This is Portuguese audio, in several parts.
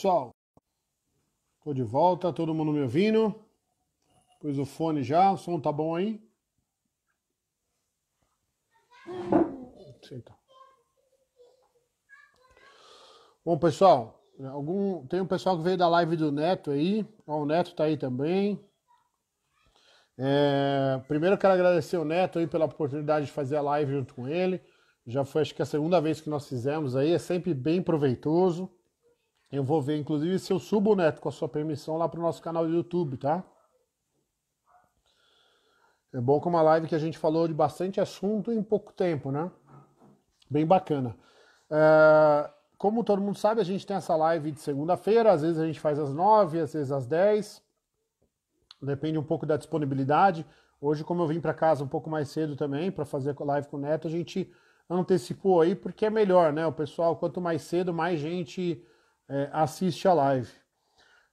pessoal? Tô de volta, todo mundo me ouvindo? Pus o fone já, o som tá bom aí? Tá. Bom, pessoal, algum tem um pessoal que veio da live do Neto aí, Ó, o Neto tá aí também. É... Primeiro eu quero agradecer o Neto aí pela oportunidade de fazer a live junto com ele. Já foi acho que a segunda vez que nós fizemos aí, é sempre bem proveitoso. Eu vou ver, inclusive, se eu subo, Neto, com a sua permissão, lá pro nosso canal do YouTube, tá? É bom como uma live que a gente falou de bastante assunto em pouco tempo, né? Bem bacana. É, como todo mundo sabe, a gente tem essa live de segunda-feira, às vezes a gente faz às nove, às vezes às dez. Depende um pouco da disponibilidade. Hoje, como eu vim para casa um pouco mais cedo também para fazer live com o Neto, a gente antecipou aí porque é melhor, né? O pessoal, quanto mais cedo, mais gente é, assiste a live.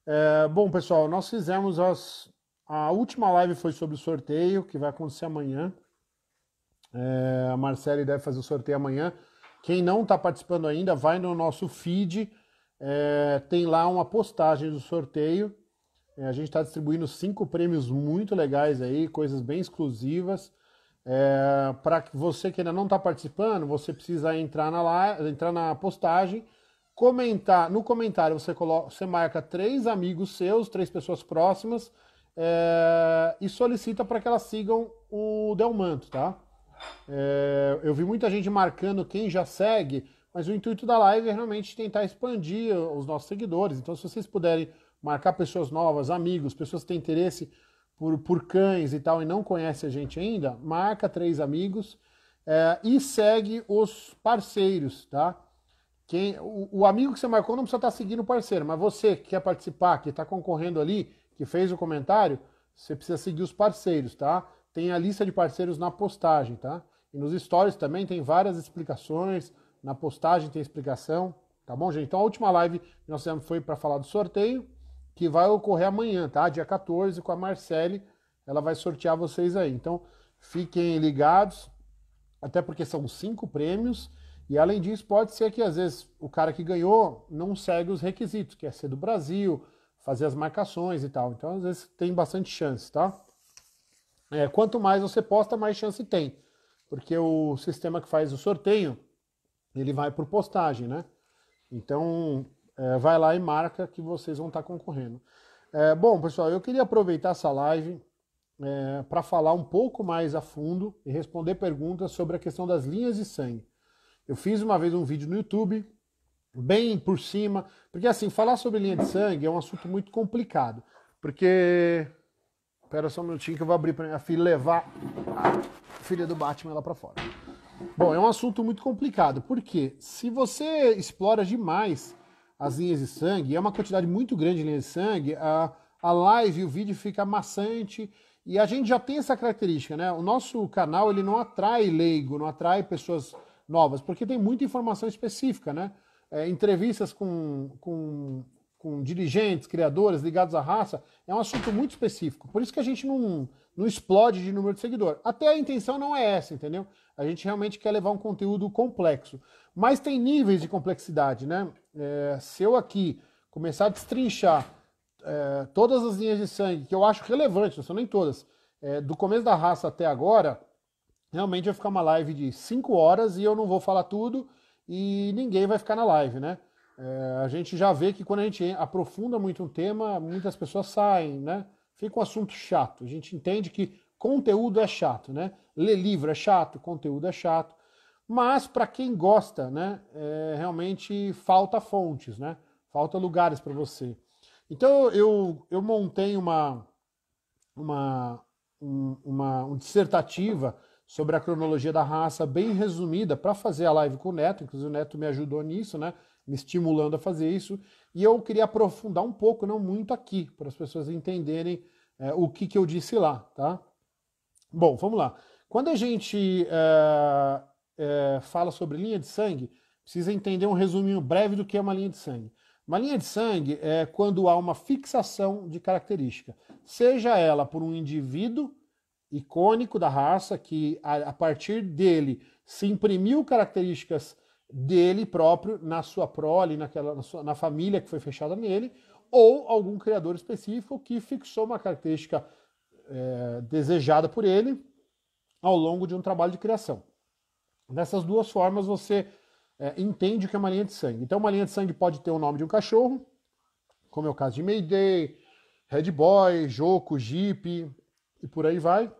É, bom, pessoal, nós fizemos as. A última live foi sobre o sorteio, que vai acontecer amanhã. É, a Marcele deve fazer o sorteio amanhã. Quem não está participando ainda, vai no nosso feed. É, tem lá uma postagem do sorteio. É, a gente está distribuindo cinco prêmios muito legais aí, coisas bem exclusivas. É, Para você que ainda não está participando, você precisa entrar na, live, entrar na postagem comentar, no comentário você coloca, você marca três amigos seus, três pessoas próximas, é, e solicita para que elas sigam o Delmanto, tá? É, eu vi muita gente marcando quem já segue, mas o intuito da live é realmente tentar expandir os nossos seguidores. Então, se vocês puderem marcar pessoas novas, amigos, pessoas que têm interesse por, por cães e tal e não conhece a gente ainda, marca três amigos é, e segue os parceiros, tá? Quem, o, o, amigo que você marcou não precisa estar tá seguindo o parceiro, mas você que quer participar, que está concorrendo ali, que fez o comentário, você precisa seguir os parceiros, tá? Tem a lista de parceiros na postagem, tá? E nos stories também tem várias explicações, na postagem tem explicação, tá bom, gente? Então a última live que nós fizemos foi para falar do sorteio, que vai ocorrer amanhã, tá? Dia 14, com a Marcele, ela vai sortear vocês aí. Então fiquem ligados, até porque são cinco prêmios e além disso, pode ser que às vezes o cara que ganhou não segue os requisitos, que é ser do Brasil, fazer as marcações e tal. Então, às vezes tem bastante chance, tá? É, quanto mais você posta, mais chance tem. Porque o sistema que faz o sorteio, ele vai por postagem, né? Então, é, vai lá e marca que vocês vão estar tá concorrendo. É, bom, pessoal, eu queria aproveitar essa live é, para falar um pouco mais a fundo e responder perguntas sobre a questão das linhas de sangue. Eu fiz uma vez um vídeo no YouTube, bem por cima, porque assim, falar sobre linha de sangue é um assunto muito complicado, porque. Espera só um minutinho que eu vou abrir para minha filha levar a filha do Batman lá para fora. Bom, é um assunto muito complicado, porque se você explora demais as linhas de sangue, é uma quantidade muito grande de linhas de sangue, a, a live, o vídeo fica maçante, e a gente já tem essa característica, né? O nosso canal, ele não atrai leigo, não atrai pessoas novas, porque tem muita informação específica, né? É, entrevistas com, com, com dirigentes, criadores ligados à raça, é um assunto muito específico. Por isso que a gente não, não explode de número de seguidor. Até a intenção não é essa, entendeu? A gente realmente quer levar um conteúdo complexo. Mas tem níveis de complexidade, né? É, se eu aqui começar a destrinchar é, todas as linhas de sangue, que eu acho relevantes, não são nem todas, é, do começo da raça até agora, realmente vai ficar uma live de 5 horas e eu não vou falar tudo e ninguém vai ficar na live, né? É, a gente já vê que quando a gente aprofunda muito um tema, muitas pessoas saem, né? Fica um assunto chato. A gente entende que conteúdo é chato, né? Ler livro é chato, conteúdo é chato. Mas para quem gosta, né? É, realmente falta fontes, né? Falta lugares para você. Então eu, eu montei uma, uma, um, uma, uma dissertativa sobre a cronologia da raça, bem resumida, para fazer a live com o Neto. Inclusive, o Neto me ajudou nisso, né? Me estimulando a fazer isso. E eu queria aprofundar um pouco, não muito aqui, para as pessoas entenderem é, o que, que eu disse lá, tá? Bom, vamos lá. Quando a gente é, é, fala sobre linha de sangue, precisa entender um resuminho breve do que é uma linha de sangue. Uma linha de sangue é quando há uma fixação de característica, seja ela por um indivíduo icônico da raça, que a, a partir dele se imprimiu características dele próprio na sua prole, naquela, na, sua, na família que foi fechada nele, ou algum criador específico que fixou uma característica é, desejada por ele ao longo de um trabalho de criação. Dessas duas formas você é, entende o que é uma linha de sangue. Então, uma linha de sangue pode ter o nome de um cachorro, como é o caso de Mayday, Red Boy, Joco, Jeep, e por aí vai.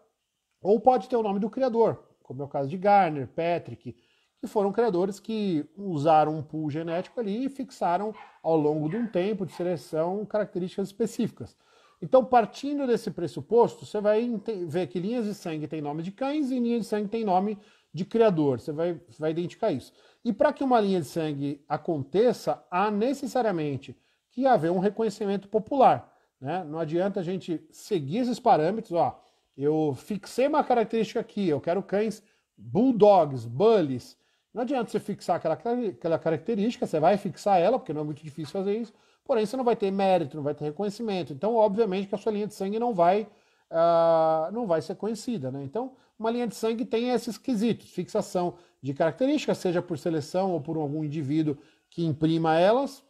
Ou pode ter o nome do criador, como é o caso de Garner, Patrick, que foram criadores que usaram um pool genético ali e fixaram ao longo de um tempo de seleção características específicas. Então, partindo desse pressuposto, você vai ver que linhas de sangue tem nome de cães e linhas de sangue tem nome de criador. Você vai, vai identificar isso. E para que uma linha de sangue aconteça, há necessariamente que haver um reconhecimento popular. Né? Não adianta a gente seguir esses parâmetros. Ó, eu fixei uma característica aqui, eu quero cães bulldogs, bullies. Não adianta você fixar aquela, aquela característica, você vai fixar ela, porque não é muito difícil fazer isso, porém você não vai ter mérito, não vai ter reconhecimento. Então, obviamente, que a sua linha de sangue não vai, uh, não vai ser conhecida. Né? Então, uma linha de sangue tem esses quesitos, fixação de características, seja por seleção ou por algum indivíduo que imprima elas,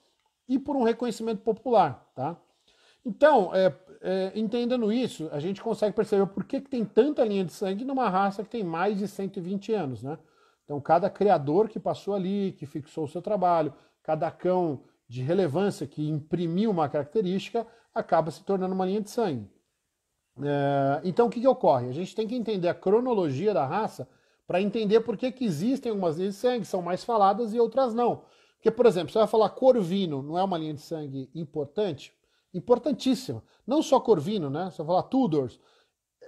e por um reconhecimento popular. Tá? Então, é, é, entendendo isso, a gente consegue perceber por que, que tem tanta linha de sangue numa raça que tem mais de 120 anos, né? Então, cada criador que passou ali, que fixou o seu trabalho, cada cão de relevância que imprimiu uma característica, acaba se tornando uma linha de sangue. É, então, o que, que ocorre? A gente tem que entender a cronologia da raça para entender por que, que existem algumas linhas de sangue que são mais faladas e outras não. Porque, por exemplo, você vai falar corvino, não é uma linha de sangue importante? importantíssima. Não só Corvino, né? Você vai falar Tudors,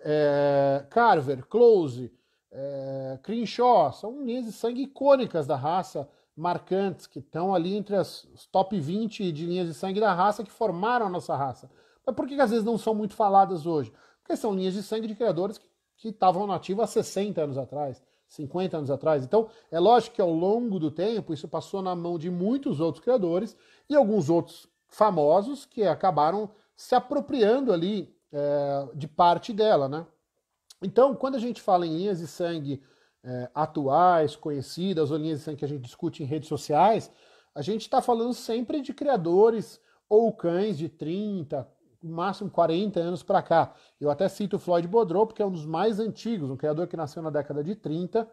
é, Carver, Close, é, Crenshaw, são linhas de sangue icônicas da raça, marcantes, que estão ali entre as top 20 de linhas de sangue da raça que formaram a nossa raça. Mas por que, que às vezes não são muito faladas hoje? Porque são linhas de sangue de criadores que que estavam nativos há 60 anos atrás, 50 anos atrás. Então, é lógico que ao longo do tempo isso passou na mão de muitos outros criadores e alguns outros famosos que acabaram se apropriando ali é, de parte dela, né? Então, quando a gente fala em linhas de sangue é, atuais, conhecidas, ou linhas de sangue que a gente discute em redes sociais, a gente está falando sempre de criadores ou cães de 30, no máximo 40 anos para cá. Eu até cito o Floyd Baudreau, porque é um dos mais antigos, um criador que nasceu na década de 30,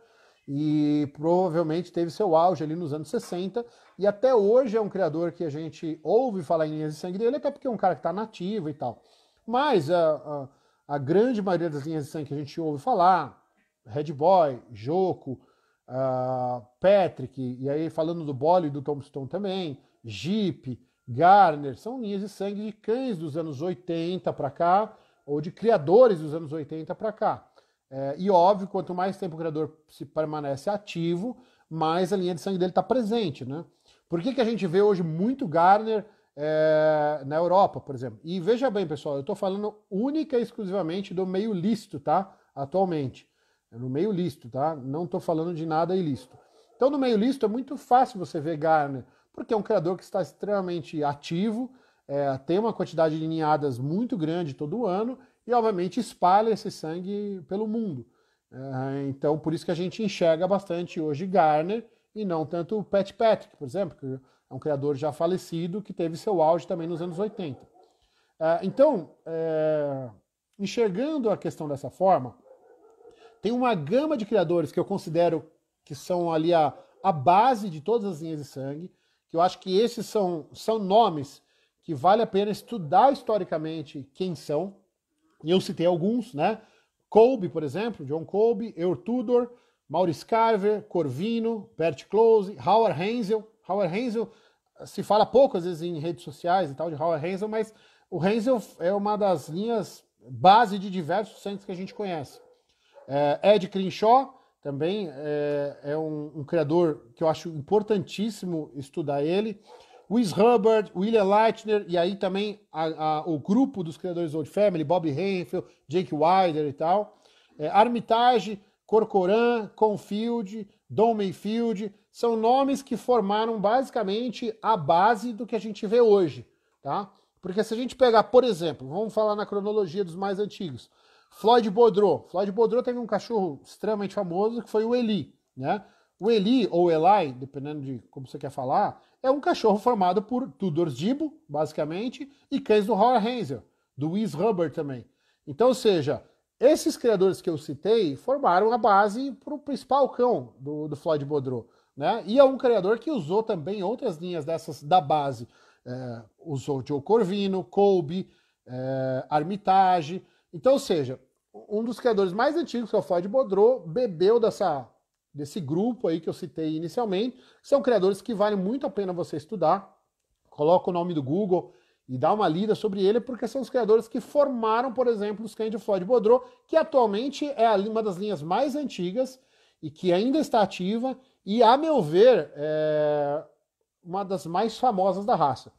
e provavelmente teve seu auge ali nos anos 60, e até hoje é um criador que a gente ouve falar em linhas de sangue dele, até porque é um cara que está nativo e tal. Mas a, ah, a, ah, a, grande maioria das linhas de sangue que a gente ouve falar, Red Boy, Joco, uh, ah, Patrick, e aí falando do Bole e do Tombstone também, Jeep, Garner, são linhas de sangue de cães dos anos 80 para cá, ou de criadores dos anos 80 para cá. É, e óbvio, quanto mais tempo o criador se permanece ativo, mais a linha de sangue dele está presente. Né? Por que, que a gente vê hoje muito Garner é, na Europa, por exemplo? E veja bem, pessoal, eu estou falando única e exclusivamente do meio lícito, tá? Atualmente. É no meio lícito, tá? Não estou falando de nada ilícito. Então, no meio lícito é muito fácil você ver Garner, porque é um criador que está extremamente ativo, é, tem uma quantidade de ninhadas muito grande todo ano e, obviamente, espalha esse sangue pelo mundo. É, então, por isso que a gente enxerga bastante hoje Garner e não tanto Pat Patrick, por exemplo, que é um criador já falecido que teve seu auge também nos anos 80. É, então, é, enxergando a questão dessa forma, tem uma gama de criadores que eu considero que são ali a, a base de todas as linhas de sangue, que eu acho que esses são, são nomes que vale a pena estudar historicamente quem são, e eu citei alguns, né? Colby, por exemplo, John Colby, Eur Tudor, Maurice Carver, Corvino, Bert Close, Howard Hensel. Howard Hensel se fala pouco, às vezes, em redes sociais e tal, de Howard Hensel, mas o Hensel é uma das linhas base de diversos centros que a gente conhece. É, Ed Crenshaw também é, é um, um, criador que eu acho importantíssimo estudar ele. Wiz Hubbard, William Leitner, e aí também a, a, o grupo dos criadores Old Family, Bob Renfield, Jake Wilder e tal. É, Armitage, Corcoran, Confield, Don Mayfield, são nomes que formaram basicamente a base do que a gente vê hoje, tá? Porque se a gente pegar, por exemplo, vamos falar na cronologia dos mais antigos, Floyd Baudreau. Floyd Baudreau teve um cachorro extremamente famoso que foi o Eli, né? O Eli, ou Eli, dependendo de como você quer falar, é um cachorro formado por Tudor Dibo, basicamente, e cães do Howard Hansel, do Wiz Hubbard também. Então, ou seja, esses criadores que eu citei formaram a base para o principal cão do, do Floyd Baudreau. Né? E é um criador que usou também outras linhas dessas da base. É, usou Joe Corvino, Colby, é, Armitage. Então, ou seja, um dos criadores mais antigos, que é o Floyd Baudreau, bebeu dessa desse grupo aí que eu citei inicialmente. São criadores que vale muito a pena você estudar. Coloca o nome do Google e dá uma lida sobre ele, porque são os criadores que formaram, por exemplo, os Candy Floyd Bodro, que atualmente é uma das linhas mais antigas e que ainda está ativa, e, a meu ver, é uma das mais famosas da raça.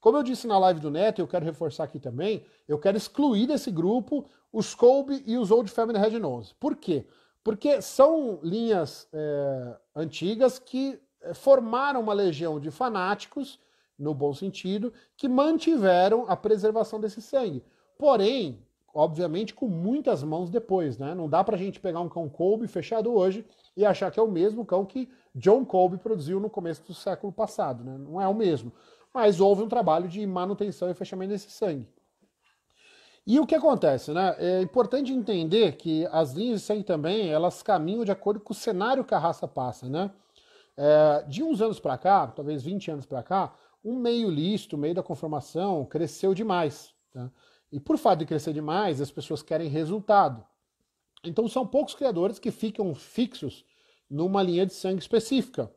Como eu disse na live do Neto, eu quero reforçar aqui também, eu quero excluir desse grupo os Colby e os Old Family Red Nose. Por quê? Porque são linhas é, antigas que eh, formaram uma legião de fanáticos, no bom sentido, que mantiveram a preservação desse sangue. Porém, obviamente, com muitas mãos depois, né? Não dá para a gente pegar um cão Colby fechado hoje e achar que é o mesmo cão que John Colby produziu no começo do século passado, né? Não é o mesmo. Mas houve um trabalho de manutenção e fechamento desse sangue. E o que acontece, né? É importante entender que as linhas de também, elas caminham de acordo com o cenário que a raça passa, né? É, de uns anos para cá, talvez 20 anos para cá, o meio listo, o meio da conformação, cresceu demais. Tá? E por fato de crescer demais, as pessoas querem resultado. Então são poucos criadores que ficam fixos numa linha de sangue específica.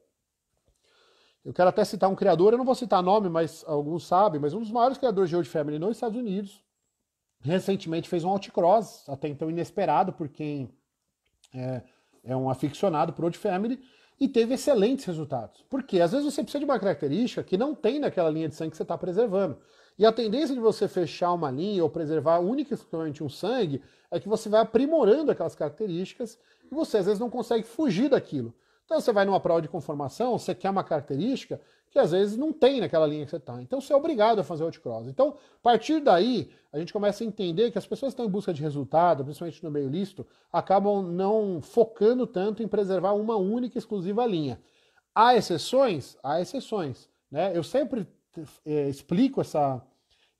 Eu quero até citar um criador, eu não vou citar nome, mas alguns sabem, mas um dos maiores criadores de Old Family nos Estados Unidos, recentemente fez um outcross, até então inesperado por quem é, é um aficionado por Old Family, e teve excelentes resultados. Porque às vezes você precisa de uma característica que não tem naquela linha de sangue que você está preservando. E a tendência de você fechar uma linha ou preservar única e exclusivamente um sangue é que você vai aprimorando aquelas características e você às vezes não consegue fugir daquilo. Então você vai numa prova de conformação, você quer uma característica que às vezes não tem naquela linha que você está. Então você é obrigado a fazer hot cross. Então, a partir daí, a gente começa a entender que as pessoas que estão em busca de resultado, principalmente no meio listo, acabam não focando tanto em preservar uma única e exclusiva linha. Há exceções? Há exceções. Né? Eu sempre é, explico essa,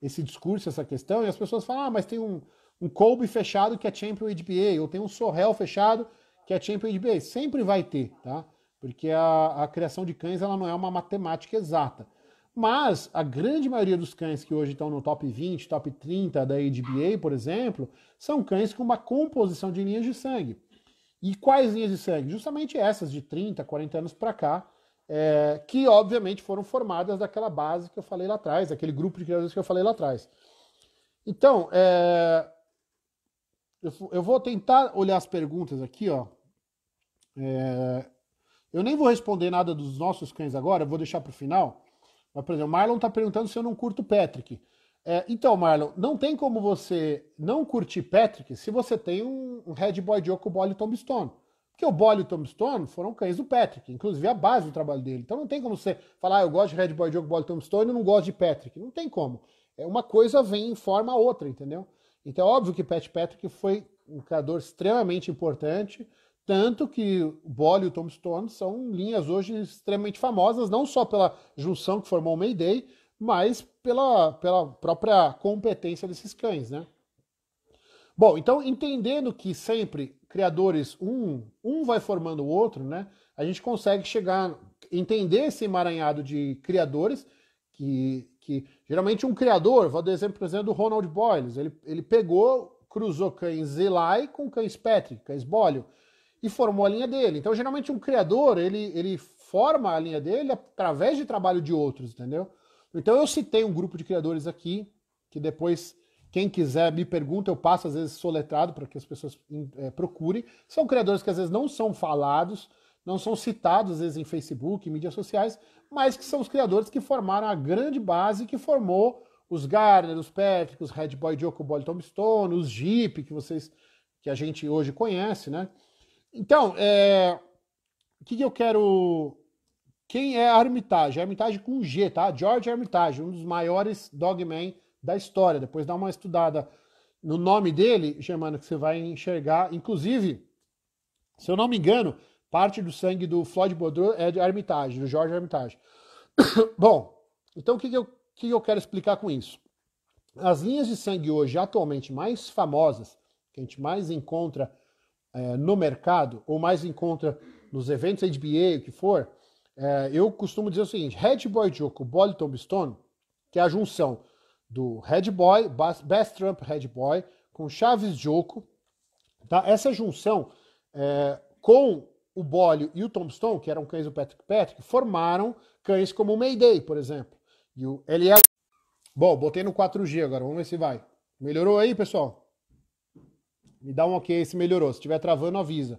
esse discurso, essa questão, e as pessoas falam, ah, mas tem um, um Colby fechado que é Champion HBA, ou tem um Sorrel fechado que é Champion NBA. Sempre vai ter, tá? Porque a, a criação de cães ela não é uma matemática exata. Mas a grande maioria dos cães que hoje estão no top 20, top 30 da ADBA, por exemplo, são cães com uma composição de linhas de sangue. E quais linhas de sangue? Justamente essas de 30, 40 anos para cá, é, que obviamente foram formadas daquela base que eu falei lá atrás, daquele grupo de criadores que eu falei lá atrás. Então, é, eu, eu vou tentar olhar as perguntas aqui, ó, é... Eu nem vou responder nada dos nossos cães agora, vou deixar para o final. Mas, por exemplo, o Marlon está perguntando se eu não curto Patrick. É, então, Marlon, não tem como você não curtir Patrick se você tem um, um Red Boy Joko Bolly Tombstone. Porque o Bolly e Tombstone foram cães do Patrick, inclusive a base do trabalho dele. Então não tem como você falar, ah, eu gosto de Red Boy Joko Bolly Tombstone e não gosto de Patrick. Não tem como. É, uma coisa vem em forma a outra, entendeu? Então é óbvio que Pat Patrick foi um criador extremamente importante tanto que Bolle e o Tombstone são linhas hoje extremamente famosas, não só pela junção que formou o Mayday, mas pela, pela própria competência desses cães, né? Bom, então entendendo que sempre criadores um, um vai formando o outro, né? A gente consegue chegar, entender esse emaranhado de criadores que, que geralmente um criador, vou dar exemplo, por exemplo, do Ronald Boyles, ele, ele pegou, cruzou cães Eli com cães Patrick, cães Boyle, e formou a linha dele. Então, geralmente, um criador, ele, ele forma a linha dele através de trabalho de outros, entendeu? Então, eu citei um grupo de criadores aqui, que depois, quem quiser me pergunta, eu passo às vezes soletrado para que as pessoas é, procurem. São criadores que às vezes não são falados, não são citados às vezes em Facebook, em mídias sociais, mas que são os criadores que formaram a grande base que formou os Garner, os Patrick, os Red Boy Joko Bolton Stone, os Jeep, que vocês que a gente hoje conhece, né? Então, é... o que, que eu quero. Quem é Armitage? Armitage com G, tá? George Armitage, um dos maiores dogmen da história. Depois dá uma estudada no nome dele, Germano, que você vai enxergar. Inclusive, se eu não me engano, parte do sangue do Floyd Baudreau é de Armitage, do George Armitage. Bom, então o que, que, eu, que eu quero explicar com isso? As linhas de sangue hoje atualmente mais famosas, que a gente mais encontra é, no mercado, ou mais encontra nos eventos NBA, o que for, é, eu costumo dizer o seguinte: Red Boy joko com Bolly Tombstone, que é a junção do Red Boy, Best Trump Red Boy, com Chaves Joko, tá? essa junção é, com o Bolio e o Tombstone, que eram cães do Patrick Patrick, formaram cães como o Mayday, por exemplo. E o LL. Bom, botei no 4G agora, vamos ver se vai. Melhorou aí, pessoal? Me dá um ok se melhorou. Se estiver travando, avisa.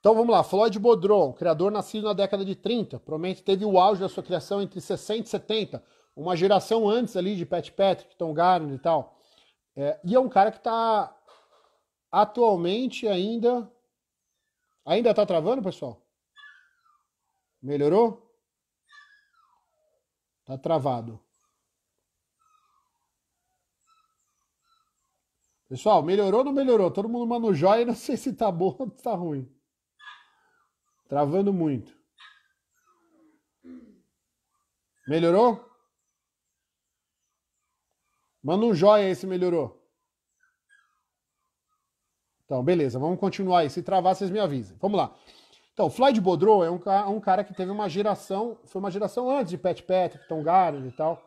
Então vamos lá. Floyd Bodron, criador nascido na década de 30, provavelmente teve o auge da sua criação entre 60 e 70, uma geração antes ali de Pat Patrick, Tom Garner e tal. É, e é um cara que está atualmente ainda. Ainda está travando, pessoal? Melhorou? Está travado. Pessoal, melhorou ou não melhorou? Todo mundo manda um joia, não sei se tá bom ou tá ruim. Travando muito. Melhorou? Manda um joia aí se melhorou. Então, beleza, vamos continuar aí. Se travar, vocês me avisem. Vamos lá. Então, Floyd Bodrow é um, um, cara que teve uma geração, foi uma geração antes de Pat Patrick, Tom Garner e tal.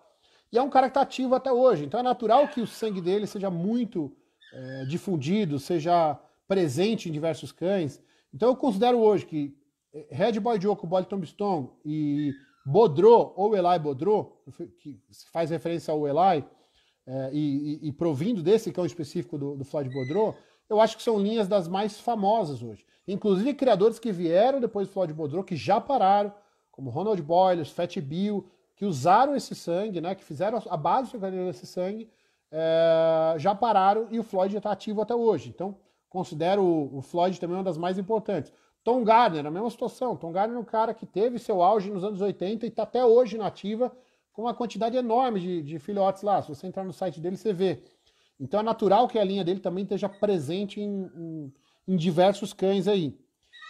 E é um cara que tá ativo até hoje. Então é natural que o sangue dele seja muito é, difundido, seja presente em diversos cães. Então eu considero hoje que é, Red Boy Joe Boy Tombstone e Bodro, ou Eli Bodro, que faz referência ao Eli, é, e, e, e, provindo desse cão específico do, do Floyd Bodro, eu acho que são linhas das mais famosas hoje. Inclusive criadores que vieram depois do Floyd Bodro, que já pararam, como Ronald Boyles, Fat Bill, que usaram esse sangue, né, que fizeram a base desse sangue é, já pararam e o Floyd está ativo até hoje. Então, considero o, o, Floyd também uma das mais importantes. Tom Gardner, a mesma situação. Tom Gardner é um cara que teve seu auge nos anos 80 e está até hoje na ativa, com uma quantidade enorme de, de filhotes lá. Se você entrar no site dele, você vê. Então é natural que a linha dele também esteja presente em, em, em, diversos cães aí.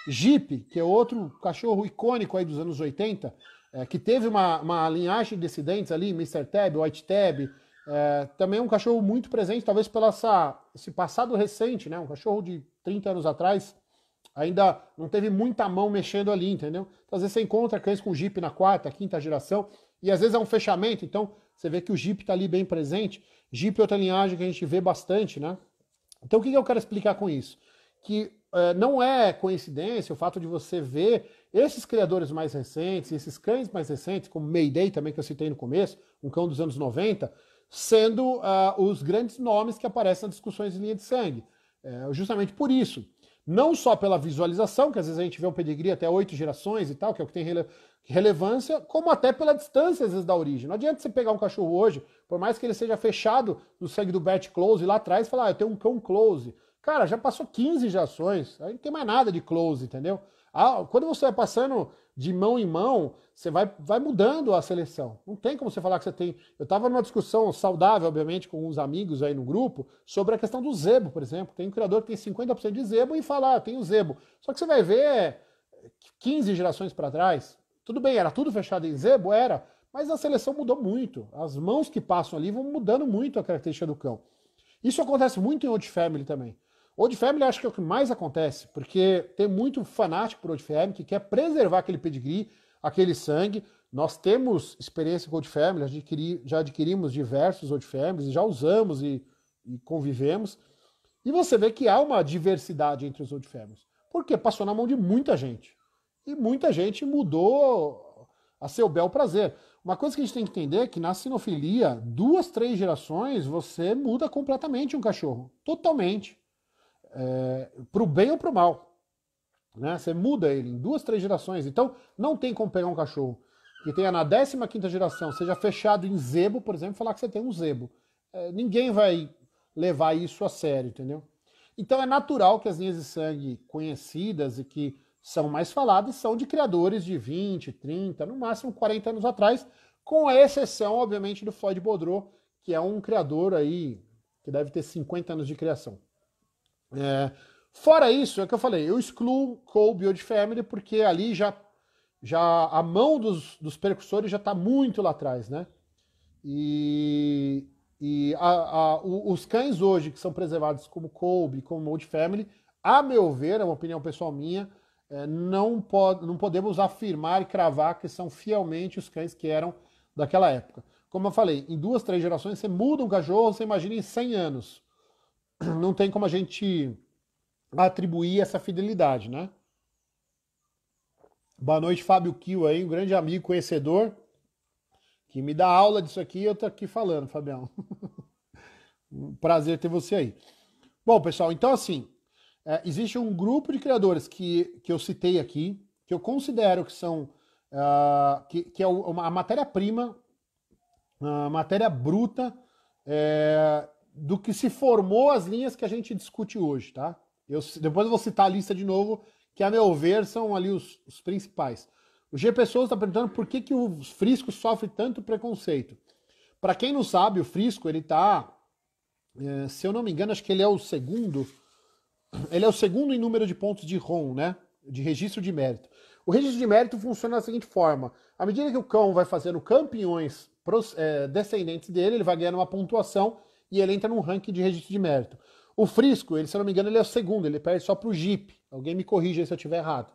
Jeep, que é outro cachorro icônico aí dos anos 80, é, que teve uma, uma linhagem de descendentes ali, Mr. Tab, White Tab, é, também é um cachorro muito presente, talvez pelo essa, esse passado recente, né? Um cachorro de 30 anos atrás ainda não teve muita mão mexendo ali, entendeu? Então, às vezes você encontra cães com Jeep na quarta, quinta geração, e às vezes é um fechamento, então você vê que o Jeep está ali bem presente. Jeep é outra linhagem que a gente vê bastante, né? Então o que, que eu quero explicar com isso? Que é, não é coincidência o fato de você ver esses criadores mais recentes, esses cães mais recentes, como Mayday também que eu citei no começo, um cão dos anos 90, sendo uh, os grandes nomes que aparecem nas discussões de linha de sangue. É, justamente por isso. Não só pela visualização, que às vezes a gente vê um pedigree até oito gerações e tal, que é o que tem rele relevância, como até pela distância, às vezes, da origem. Não adianta você pegar um cachorro hoje, por mais que ele seja fechado no sangue do Bert Close lá atrás, e falar, ah, eu tenho um cão Close. Cara, já passou 15 gerações, aí não tem mais nada de Close, entendeu? Ah, quando você vai passando de mão em mão, você vai, vai mudando a seleção. Não tem como você falar que você tem. Eu estava numa discussão saudável, obviamente, com uns amigos aí no grupo, sobre a questão do Zebo, por exemplo. Tem um criador que tem 50% de Zebo e fala, ah, tem o Zebo. Só que você vai ver 15 gerações para trás. Tudo bem, era tudo fechado em Zebo? Era. Mas a seleção mudou muito. As mãos que passam ali vão mudando muito a característica do cão. Isso acontece muito em Old Family também. Old Family acho que é o que mais acontece, porque tem muito fanático por Old Family que quer preservar aquele pedigree, aquele sangue. Nós temos experiência com Old Family, adquiri, já adquirimos diversos Old Families, já usamos e, e, convivemos. E você vê que há uma diversidade entre os Old Families, porque passou na mão de muita gente. E muita gente mudou a seu bel prazer. Uma coisa que a gente tem que entender é que na sinofilia, duas, três gerações, você muda completamente um cachorro. Totalmente é, para o bem ou para o mal. Né? Você muda ele em duas, três gerações. Então, não tem como pegar um cachorro que tenha na 15 geração, seja fechado em zebo, por exemplo, falar que você tem um zebo. É, ninguém vai levar isso a sério, entendeu? Então, é natural que as linhas de sangue conhecidas e que são mais faladas são de criadores de 20, 30, no máximo 40 anos atrás, com a exceção, obviamente, do Floyd Bodro, que é um criador aí que deve ter 50 anos de criação. É, fora isso, é o que eu falei, eu excluo Cole Build Family porque ali já, já a mão dos, dos percussores já está muito lá atrás, né? E, e a, a, os cães hoje que são preservados como Colby, como Old Family, a meu ver, é uma opinião pessoal minha, é, não, pod, não podemos afirmar e cravar que são fielmente os cães que eram daquela época. Como eu falei, em duas, três gerações você muda um cachorro, você imagina em 100 anos não tem como a gente atribuir essa fidelidade, né? Boa noite, Fábio Kio aí, um grande amigo, conhecedor, que me dá aula disso aqui eu tô aqui falando, Fabião. um prazer ter você aí. Bom, pessoal, então assim, é, existe um grupo de criadores que, que eu citei aqui, que eu considero que são, uh, que, que é uma, a matéria-prima, a matéria bruta, é, do que se formou as linhas que a gente discute hoje, tá? Eu, depois eu vou citar a lista de novo, que a meu ver são ali os, os principais. O G Pessoas está perguntando por que, que o Frisco sofre tanto preconceito. Para quem não sabe, o Frisco ele tá, é, se eu não me engano, acho que ele é o segundo, ele é o segundo em número de pontos de ROM, né? De registro de mérito. O registro de mérito funciona da seguinte forma: à medida que o cão vai fazendo campeões pros, é, descendentes dele, ele vai ganhando uma pontuação e ele entra num ranking de registro de mérito. O Frisco, ele, se eu não me engano, ele é o segundo, ele perde só para o Jeep. Alguém me corrija se eu estiver errado.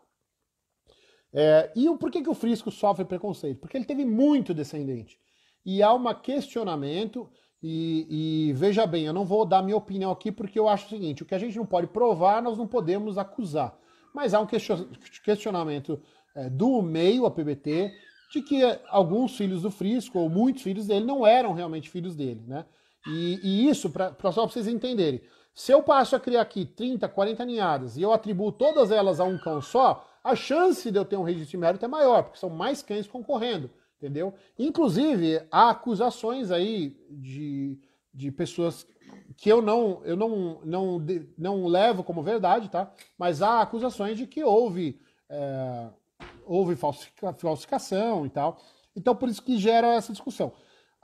É, e o, por que, que o Frisco sofre preconceito? Porque ele teve muito descendente. E há um questionamento, e, e, veja bem, eu não vou dar minha opinião aqui, porque eu acho o seguinte: o que a gente não pode provar, nós não podemos acusar. Mas há um questionamento é, do meio, a PBT, de que alguns filhos do Frisco, ou muitos filhos dele, não eram realmente filhos dele, né? E, e isso, pra, pra, só para vocês entenderem, se eu passo a criar aqui 30, 40 ninhadas e eu atribuo todas elas a um cão só, a chance de eu ter um registro de mérito é maior, porque são mais cães concorrendo, entendeu? Inclusive, há acusações aí de, de pessoas que eu não eu não, não, não levo como verdade, tá? Mas há acusações de que houve, é, houve falsificação e tal. Então, por isso que gera essa discussão.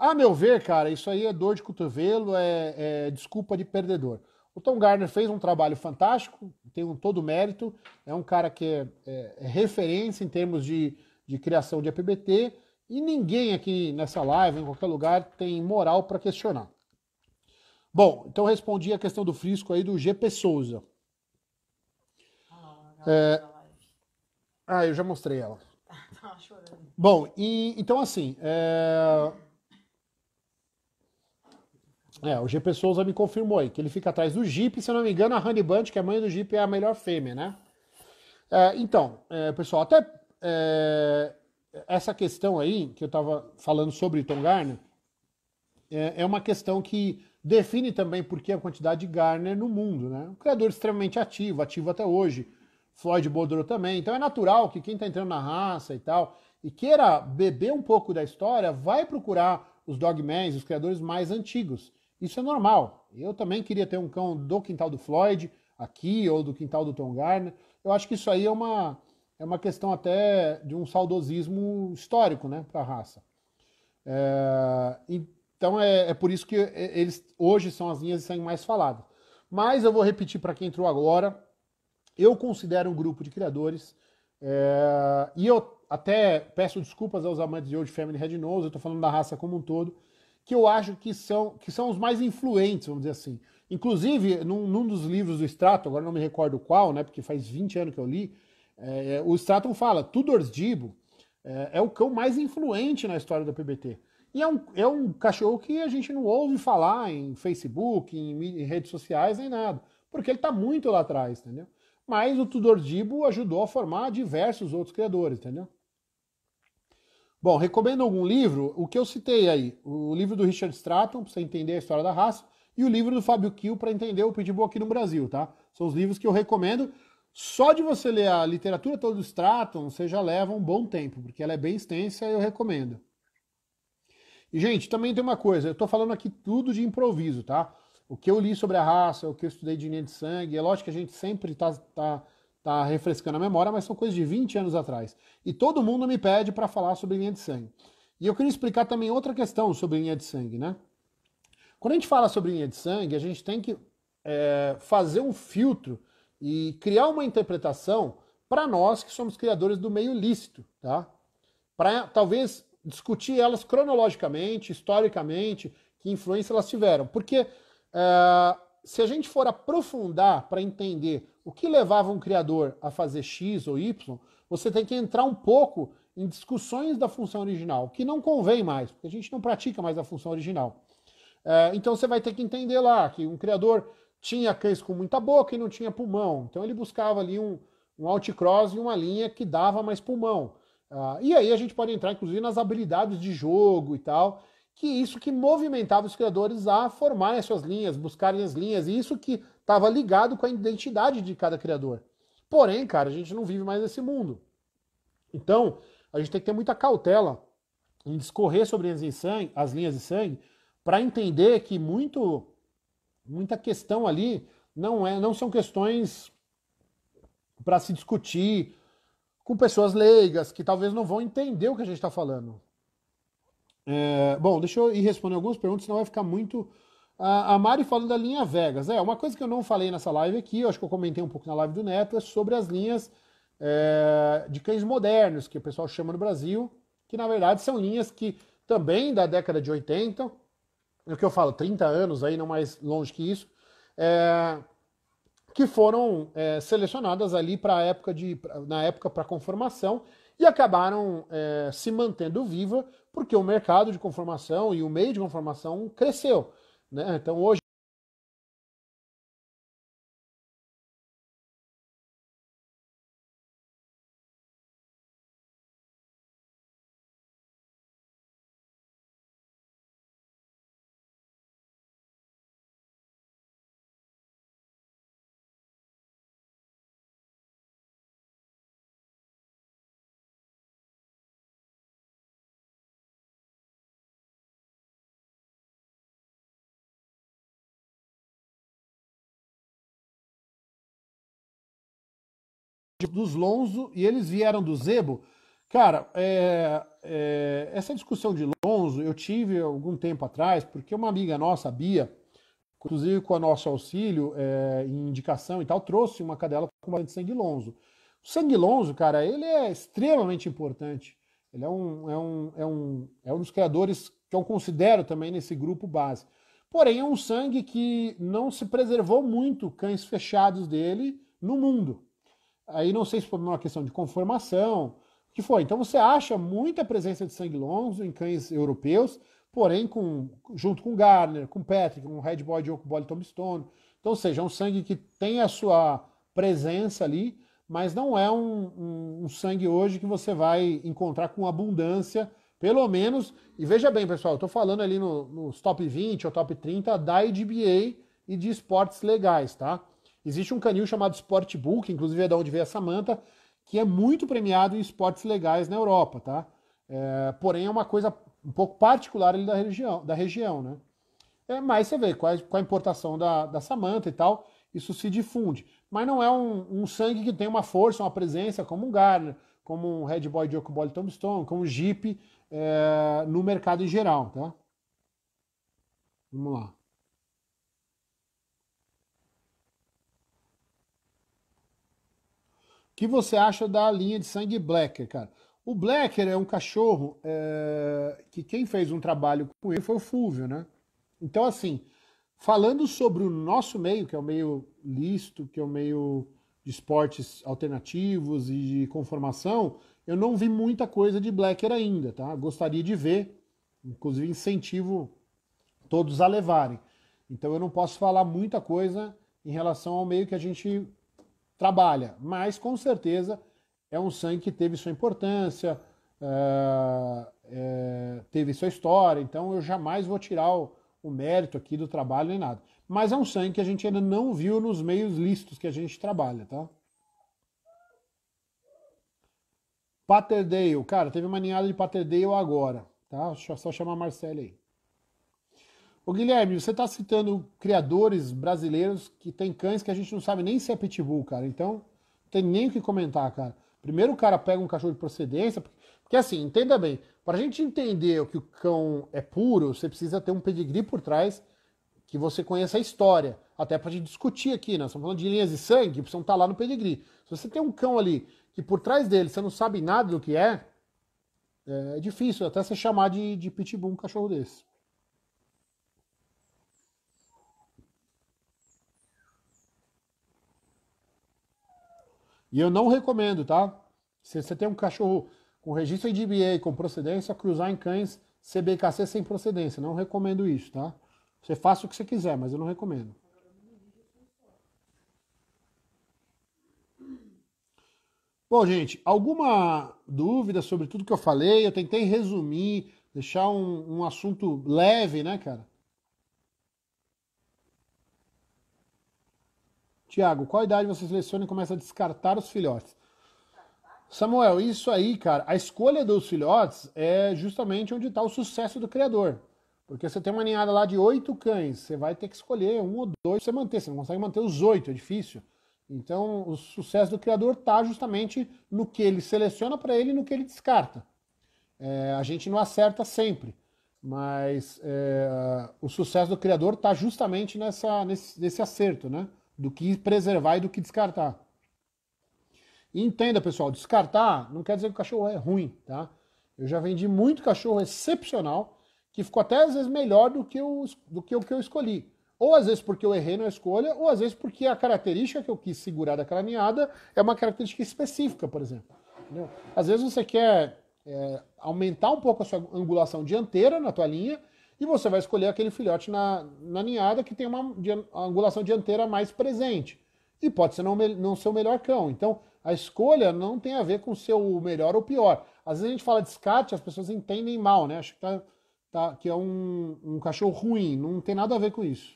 A meu ver, cara, isso aí é dor de cotovelo, é, é desculpa de perdedor. O Tom Garner fez um trabalho fantástico, tem um todo mérito, é um cara que é, é, é referência em termos de, de criação de APBT e ninguém aqui nessa live, em qualquer lugar, tem moral para questionar. Bom, então respondi a questão do Frisco aí do GP Souza. É... Ah, eu já mostrei ela. Tá, Bom, e, então assim, é... É, o GP Souza me confirmou aí, que ele fica atrás do Jeep, se eu não me engano, a Honey Bunch, que é a mãe do Jeep, é a melhor fêmea, né? É, então, é, pessoal, até é, essa questão aí, que eu estava falando sobre Tom Garner, é, é, uma questão que define também por que a quantidade de Garner no mundo, né? Um criador extremamente ativo, ativo até hoje. Floyd Boudreau também. Então é natural que quem está entrando na raça e tal, e queira beber um pouco da história, vai procurar os dogmans, os criadores mais antigos. Isso é normal. Eu também queria ter um cão do quintal do Floyd aqui ou do quintal do Tom Garner. Eu acho que isso aí é uma, é uma questão até de um saudosismo histórico né, para a raça. É, então é, é, por isso que eles hoje são as linhas de sangue mais faladas. Mas eu vou repetir para quem entrou agora. Eu considero um grupo de criadores é, e eu até peço desculpas aos amantes de Old Family Red Nose, eu estou falando da raça como um todo que eu acho que são, que são os mais influentes, vamos dizer assim. Inclusive, num, num dos livros do Strato, agora não me recordo qual, né, porque faz 20 anos que eu li, é, é o Strato fala, Tudors Dibo é, é, o cão mais influente na história da PBT. E é um, é um cachorro que a gente não ouve falar em Facebook, em, em redes sociais, nem nada, porque ele está muito lá atrás, entendeu? Mas o Tudor Dibo ajudou a formar diversos outros criadores, entendeu? Bom, recomendo algum livro? O que eu citei aí? O livro do Richard Stratton, para você entender a história da raça, e o livro do Fábio Kiel, para entender o Pitbull aqui no Brasil, tá? São os livros que eu recomendo. Só de você ler a literatura toda do Stratton, você já leva um bom tempo, porque ela é bem extensa e eu recomendo. E, gente, também tem uma coisa, eu estou falando aqui tudo de improviso, tá? O que eu li sobre a raça, o que eu estudei de linha de sangue, é lógico que a gente sempre está tá, tá tá refrescando a memória, mas são coisas de 20 anos atrás. E todo mundo me pede para falar sobre linha de sangue. E eu queria explicar também outra questão sobre linha de sangue, né? Quando a gente fala sobre linha de sangue, a gente tem que é, fazer um filtro e criar uma interpretação para nós que somos criadores do meio lícito, tá? Para talvez discutir elas cronologicamente, historicamente, que influência elas tiveram. Porque é, se a gente for aprofundar para entender o que levava um criador a fazer X ou Y, você tem que entrar um pouco em discussões da função original, que não convém mais, porque a gente não pratica mais a função original. É, então você vai ter que entender lá que um criador tinha cães com muita boca e não tinha pulmão. Então ele buscava ali um, um outcross e uma linha que dava mais pulmão. Ah, e aí a gente pode entrar, inclusive, nas habilidades de jogo e tal, que é isso que movimentava os criadores a formarem as suas linhas, buscarem as linhas, e isso que estava ligado com a identidade de cada criador. Porém, cara, a gente não vive mais nesse mundo. Então, a gente tem que ter muita cautela em discorrer sobre as, sangue, as linhas de sangue para entender que muito muita questão ali não é não são questões para se discutir com pessoas leigas que talvez não vão entender o que a gente está falando. É, bom, deixa eu ir responder algumas perguntas, senão vai ficar muito a, Mari falando da linha Vegas. É, uma coisa que eu não falei nessa live aqui, eu acho que eu comentei um pouco na live do Neto, é sobre as linhas é, de cães modernos, que o pessoal chama no Brasil, que na verdade são linhas que também da década de 80, é o que eu falo, 30 anos aí, não mais longe que isso, é, que foram é, selecionadas ali para época de na época para conformação e acabaram é, se mantendo viva porque o mercado de conformação e o meio de conformação cresceu. Né? Então hoje Tipo, dos Lonzo e eles vieram do Zebo. Cara, é, é, essa discussão de Lonzo eu tive algum tempo atrás, porque uma amiga nossa, a Bia, inclusive com o nosso auxílio é, em indicação e tal, trouxe uma cadela com bastante sangue Lonzo. O sangue Lonzo, cara, ele é extremamente importante. Ele é um, é um, é um, é um dos criadores que eu considero também nesse grupo base. Porém, é um sangue que não se preservou muito cães fechados dele no mundo. Aí não sei se foi uma questão de conformação, o que foi. Então você acha muita presença de sangue longo em cães europeus, porém com, junto com Garner, com Patrick, com Red Boy de com Tom Stone. Então, ou seja, é um sangue que tem a sua presença ali, mas não é um, um, um sangue hoje que você vai encontrar com abundância, pelo menos. E veja bem, pessoal, eu estou falando ali no, nos top 20 ou top 30 da IDBA e de esportes legais, tá? Existe um canil chamado Sportbook, inclusive é da onde veio a Samanta, que é muito premiado em esportes legais na Europa, tá? É, porém, é uma coisa um pouco particular da região, da região né? É, mas você vê, com a, importação da, da Samanta e tal, isso se difunde. Mas não é um, um, sangue que tem uma força, uma presença como um Garner, como um Red Boy de Ocobole Tombstone, como um Jeep é, no mercado em geral, tá? Vamos lá. que você acha da linha de sangue Blacker, cara? O Blacker é um cachorro é, que quem fez um trabalho com ele foi o Fulvio, né? Então, assim, falando sobre o nosso meio, que é o meio listo, que é o meio de esportes alternativos e de conformação, eu não vi muita coisa de Blacker ainda, tá? Gostaria de ver, inclusive incentivo todos a levarem. Então eu não posso falar muita coisa em relação ao meio que a gente trabalha, mas com certeza é um sangue que teve sua importância, eh, eh, teve sua história, então eu jamais vou tirar o, o mérito aqui do trabalho nem nada. Mas é um sangue que a gente ainda não viu nos meios lícitos que a gente trabalha, tá? Paterdale, cara, teve uma ninhada de Paterdale agora, tá? Deixa eu só chamar a Marcela aí. Ô Guilherme, você está citando criadores brasileiros que tem cães que a gente não sabe nem se é pitbull, cara. Então, não tem nem o que comentar, cara. Primeiro o cara pega um cachorro de procedência, porque assim, entenda bem, para a gente entender que o cão é puro, você precisa ter um pedigree por trás que você conheça a história. Até para a gente discutir aqui, né? Estamos tá falando de linhas de sangue que precisam estar tá lá no pedigree. Se você tem um cão ali que por trás dele você não sabe nada do que é, é difícil até você chamar de, de pitbull um cachorro desse. E eu não recomendo, tá? Se você tem um cachorro com registro de DBA com procedência, cruzar em cães CBKC sem procedência. Não recomendo isso, tá? Você faça o que você quiser, mas eu não recomendo. Bom, gente, alguma dúvida sobre tudo que eu falei? Eu tentei resumir, deixar um, um assunto leve, né, cara? Tiago, qual idade você seleciona e começa a descartar os filhotes? Samuel, isso aí, cara, a escolha dos filhotes é justamente onde está o sucesso do criador. Porque você tem uma ninhada lá de oito cães, você vai ter que escolher um ou dois você manter, você não consegue manter os oito, é difícil. Então, o sucesso do criador está justamente no que ele seleciona para ele e no que ele descarta. É, a gente não acerta sempre, mas é, o sucesso do criador está justamente nessa, nesse, nesse acerto, né? do que preservar e do que descartar. entenda, pessoal, descartar não quer dizer que o cachorro é ruim, tá? Eu já vendi muito cachorro excepcional que ficou até às vezes melhor do que, o do que o que eu escolhi. Ou às vezes porque eu errei na escolha, ou às vezes porque a característica que eu quis segurar daquela ninhada é uma característica específica, por exemplo. Entendeu? Às vezes você quer é, aumentar um pouco a sua angulação dianteira na tua linha e você vai escolher aquele filhote na, na ninhada que tem uma angulação dianteira mais presente. E pode ser não, não ser o melhor cão. Então, a escolha não tem a ver com ser o melhor ou pior. Às vezes a gente fala descarte, as pessoas entendem mal, né? Acho que, tá, tá, que é um, um cachorro ruim. Não tem nada a ver com isso.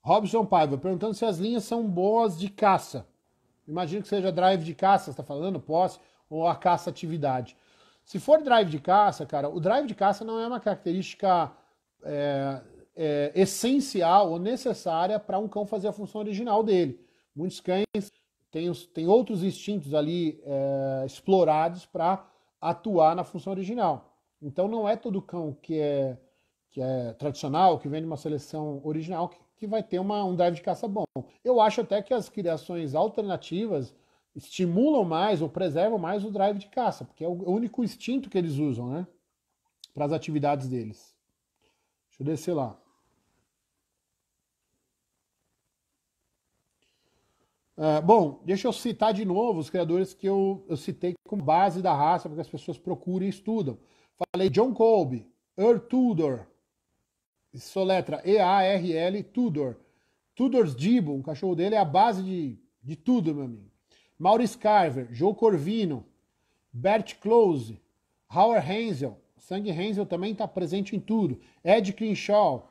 Robson Paiva perguntando se as linhas são boas de caça. Imagino que seja drive de caça, está falando, posse ou a caça atividade. Se for drive de caça, cara, o drive de caça não é uma característica é, é, essencial ou necessária para um cão fazer a função original dele. Muitos cães têm, têm outros instintos ali é, explorados para atuar na função original. Então não é todo cão que é, que é tradicional, que vem de uma seleção original, que, que vai ter uma, um drive de caça bom. Eu acho até que as criações alternativas estimulam mais ou preservam mais o drive de caça, porque é o único instinto que eles usam, né? Para as atividades deles. Deixa eu descer lá. Uh, bom, deixa eu citar de novo os criadores que eu, eu citei como base da raça, porque as pessoas procuram e estudam. Falei John Colby, Earl Tudor, soletra E-A-R-L Tudor. Tudor's Dibble, o cachorro dele é a base de, de tudo, meu amigo. Maurice Carver, Joe Corvino, Bert Close, Howard Hansel, Sangue Hansel também está presente em tudo, Ed Crenshaw,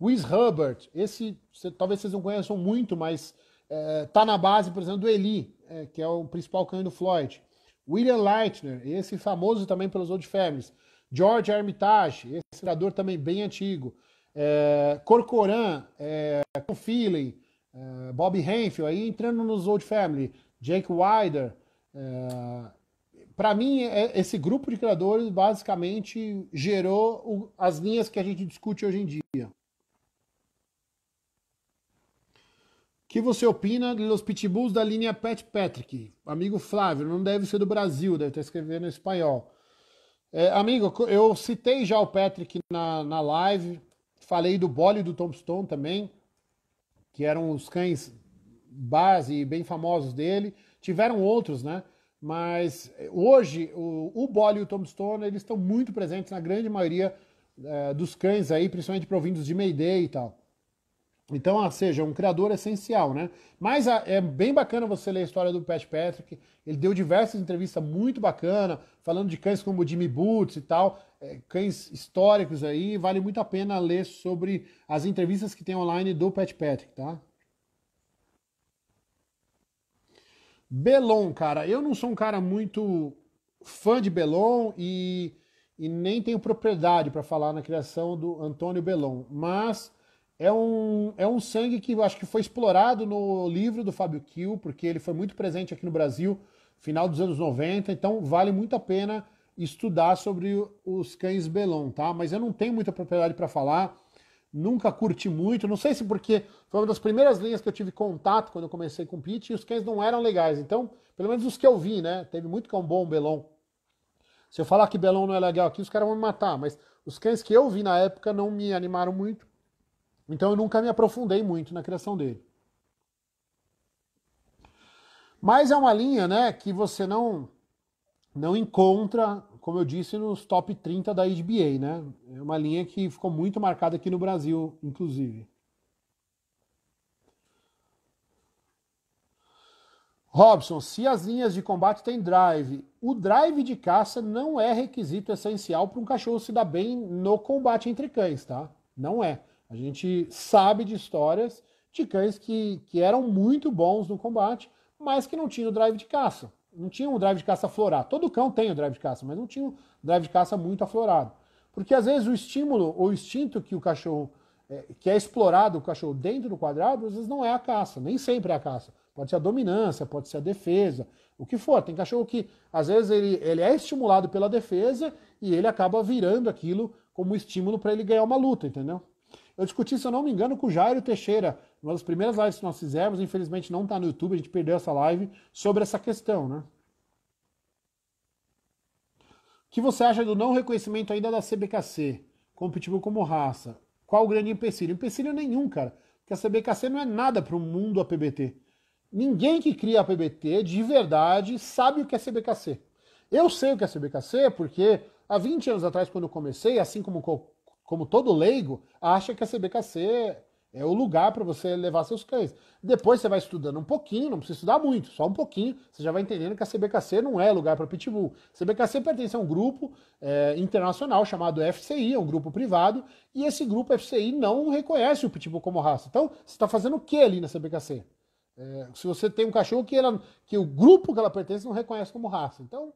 Wiz Hubbard, esse cê, talvez vocês não conheçam muito, mas é, tá na base, por exemplo, do Eli, é, que é o principal canhão do Floyd. William Leitner, esse famoso também pelos Old Families. George Armitage, esse criador também bem antigo. É, Corcoran, é, Philly, é, Bob Hanfield, aí entrando nos Old Family. Jake Wider. Eh, é, para mim, esse grupo de criadores basicamente gerou as linhas que a gente discute hoje em dia. O que você opina dos pitbulls da linha Pat Patrick? Amigo Flávio, não deve ser do Brasil, deve estar escrevendo em espanhol. É, amigo, eu citei já o Patrick na, na live, falei do Bole e do Tombstone também, que eram os cães base bem famosos dele. Tiveram outros, né? Mas eh, hoje o, o Bolle e o Tom Stone eles estão muito presentes na grande maioria é, dos cães aí, principalmente provindos de Mayday e tal. Então, ou seja, um criador essencial, né? Mas a, ah, é bem bacana você ler a história do Pat Patrick. Ele deu diversas entrevistas muito bacana, falando de cães como Jimmy Boots e tal, é, cães históricos aí. Vale muito a pena ler sobre as entrevistas que tem online do Pat Patrick, tá? Belon, cara, eu não sou um cara muito fã de Belon e, e nem tenho propriedade para falar na criação do Antônio Belon, mas é um, é um sangue que eu acho que foi explorado no livro do Fábio Kiel, porque ele foi muito presente aqui no Brasil, final dos anos 90, então vale muito a pena estudar sobre os cães Belon, tá? Mas eu não tenho muita propriedade para falar nunca curti muito. Não sei se porque foi uma das primeiras linhas que eu tive contato quando eu comecei com pit e os cães não eram legais. Então, pelo menos os que eu vi, né? Teve muito cão bom, Belon. Se eu falar que Belon não é legal aqui, os caras vão me matar. Mas os cães que eu vi na época não me animaram muito. Então eu nunca me aprofundei muito na criação dele. Mas é uma linha, né, que você não não encontra como eu disse, nos top 30 da HBA, né? É uma linha que ficou muito marcada aqui no Brasil, inclusive. Robson, se as linhas de combate têm drive, o drive de caça não é requisito essencial para um cachorro se dar bem no combate entre cães, tá? Não é. A gente sabe de histórias de cães que, que eram muito bons no combate, mas que não tinham drive de caça não tinha um drive de caça aflorado. Todo cão tem o drive de caça, mas não tinha um drive de caça muito aflorado. Porque às vezes o estímulo ou o instinto que o cachorro, é, que é explorado o cachorro dentro do quadrado, às vezes não é a caça, nem sempre é a caça. Pode ser a dominância, pode ser a defesa, o que for. Tem cachorro que, às vezes, ele, ele é estimulado pela defesa e ele acaba virando aquilo como estímulo para ele ganhar uma luta, entendeu? Eu discuti, se eu não me engano, com o Jairo Teixeira uma das primeiras lives que nós fizemos, infelizmente não está no YouTube, a gente perdeu essa live sobre essa questão, né? O que você acha do não reconhecimento ainda da CBKC, competitivo como raça? Qual o grande empecilho? Empecilho nenhum, cara. Porque a CBKC não é nada para o mundo APBT. Ninguém que cria a PBT de verdade sabe o que é CBKC. Eu sei o que é CBKC porque há 20 anos atrás, quando eu comecei, assim como, como todo leigo, acha que a é CBKC é o lugar para você levar seus cães. Depois você vai estudando um pouquinho, não precisa estudar muito, só um pouquinho. Você já vai entendendo que a CBKC não é lugar para pitbull. A CBKC pertence a um grupo é, internacional chamado FCI, é um grupo privado, e esse grupo FCI não reconhece o pitbull como raça. Então, você está fazendo o que ali na CBKC? É, eh, se você tem um cachorro que, ela, que o grupo que ela pertence não reconhece como raça. Então,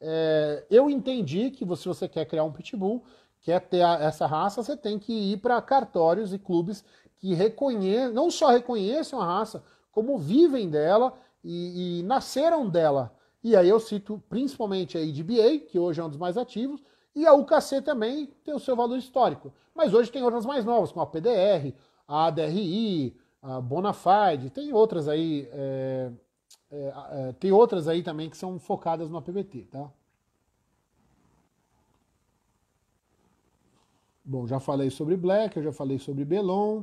é, eu entendi que se você quer criar um pitbull, quer ter essa raça, você tem que ir para cartórios e clubes que reconhe... não só reconhecem a raça, como vivem dela e, e, nasceram dela. E aí eu cito principalmente a IDBA, que hoje é um dos mais ativos, e a UKC também tem o seu valor histórico. Mas hoje tem outras mais novas, como a PDR, a ADRI, a Bonafide, tem outras aí, é, é, é, tem outras aí também que são focadas no APBT, tá? Bom, já falei sobre Black, eu já falei sobre Belon.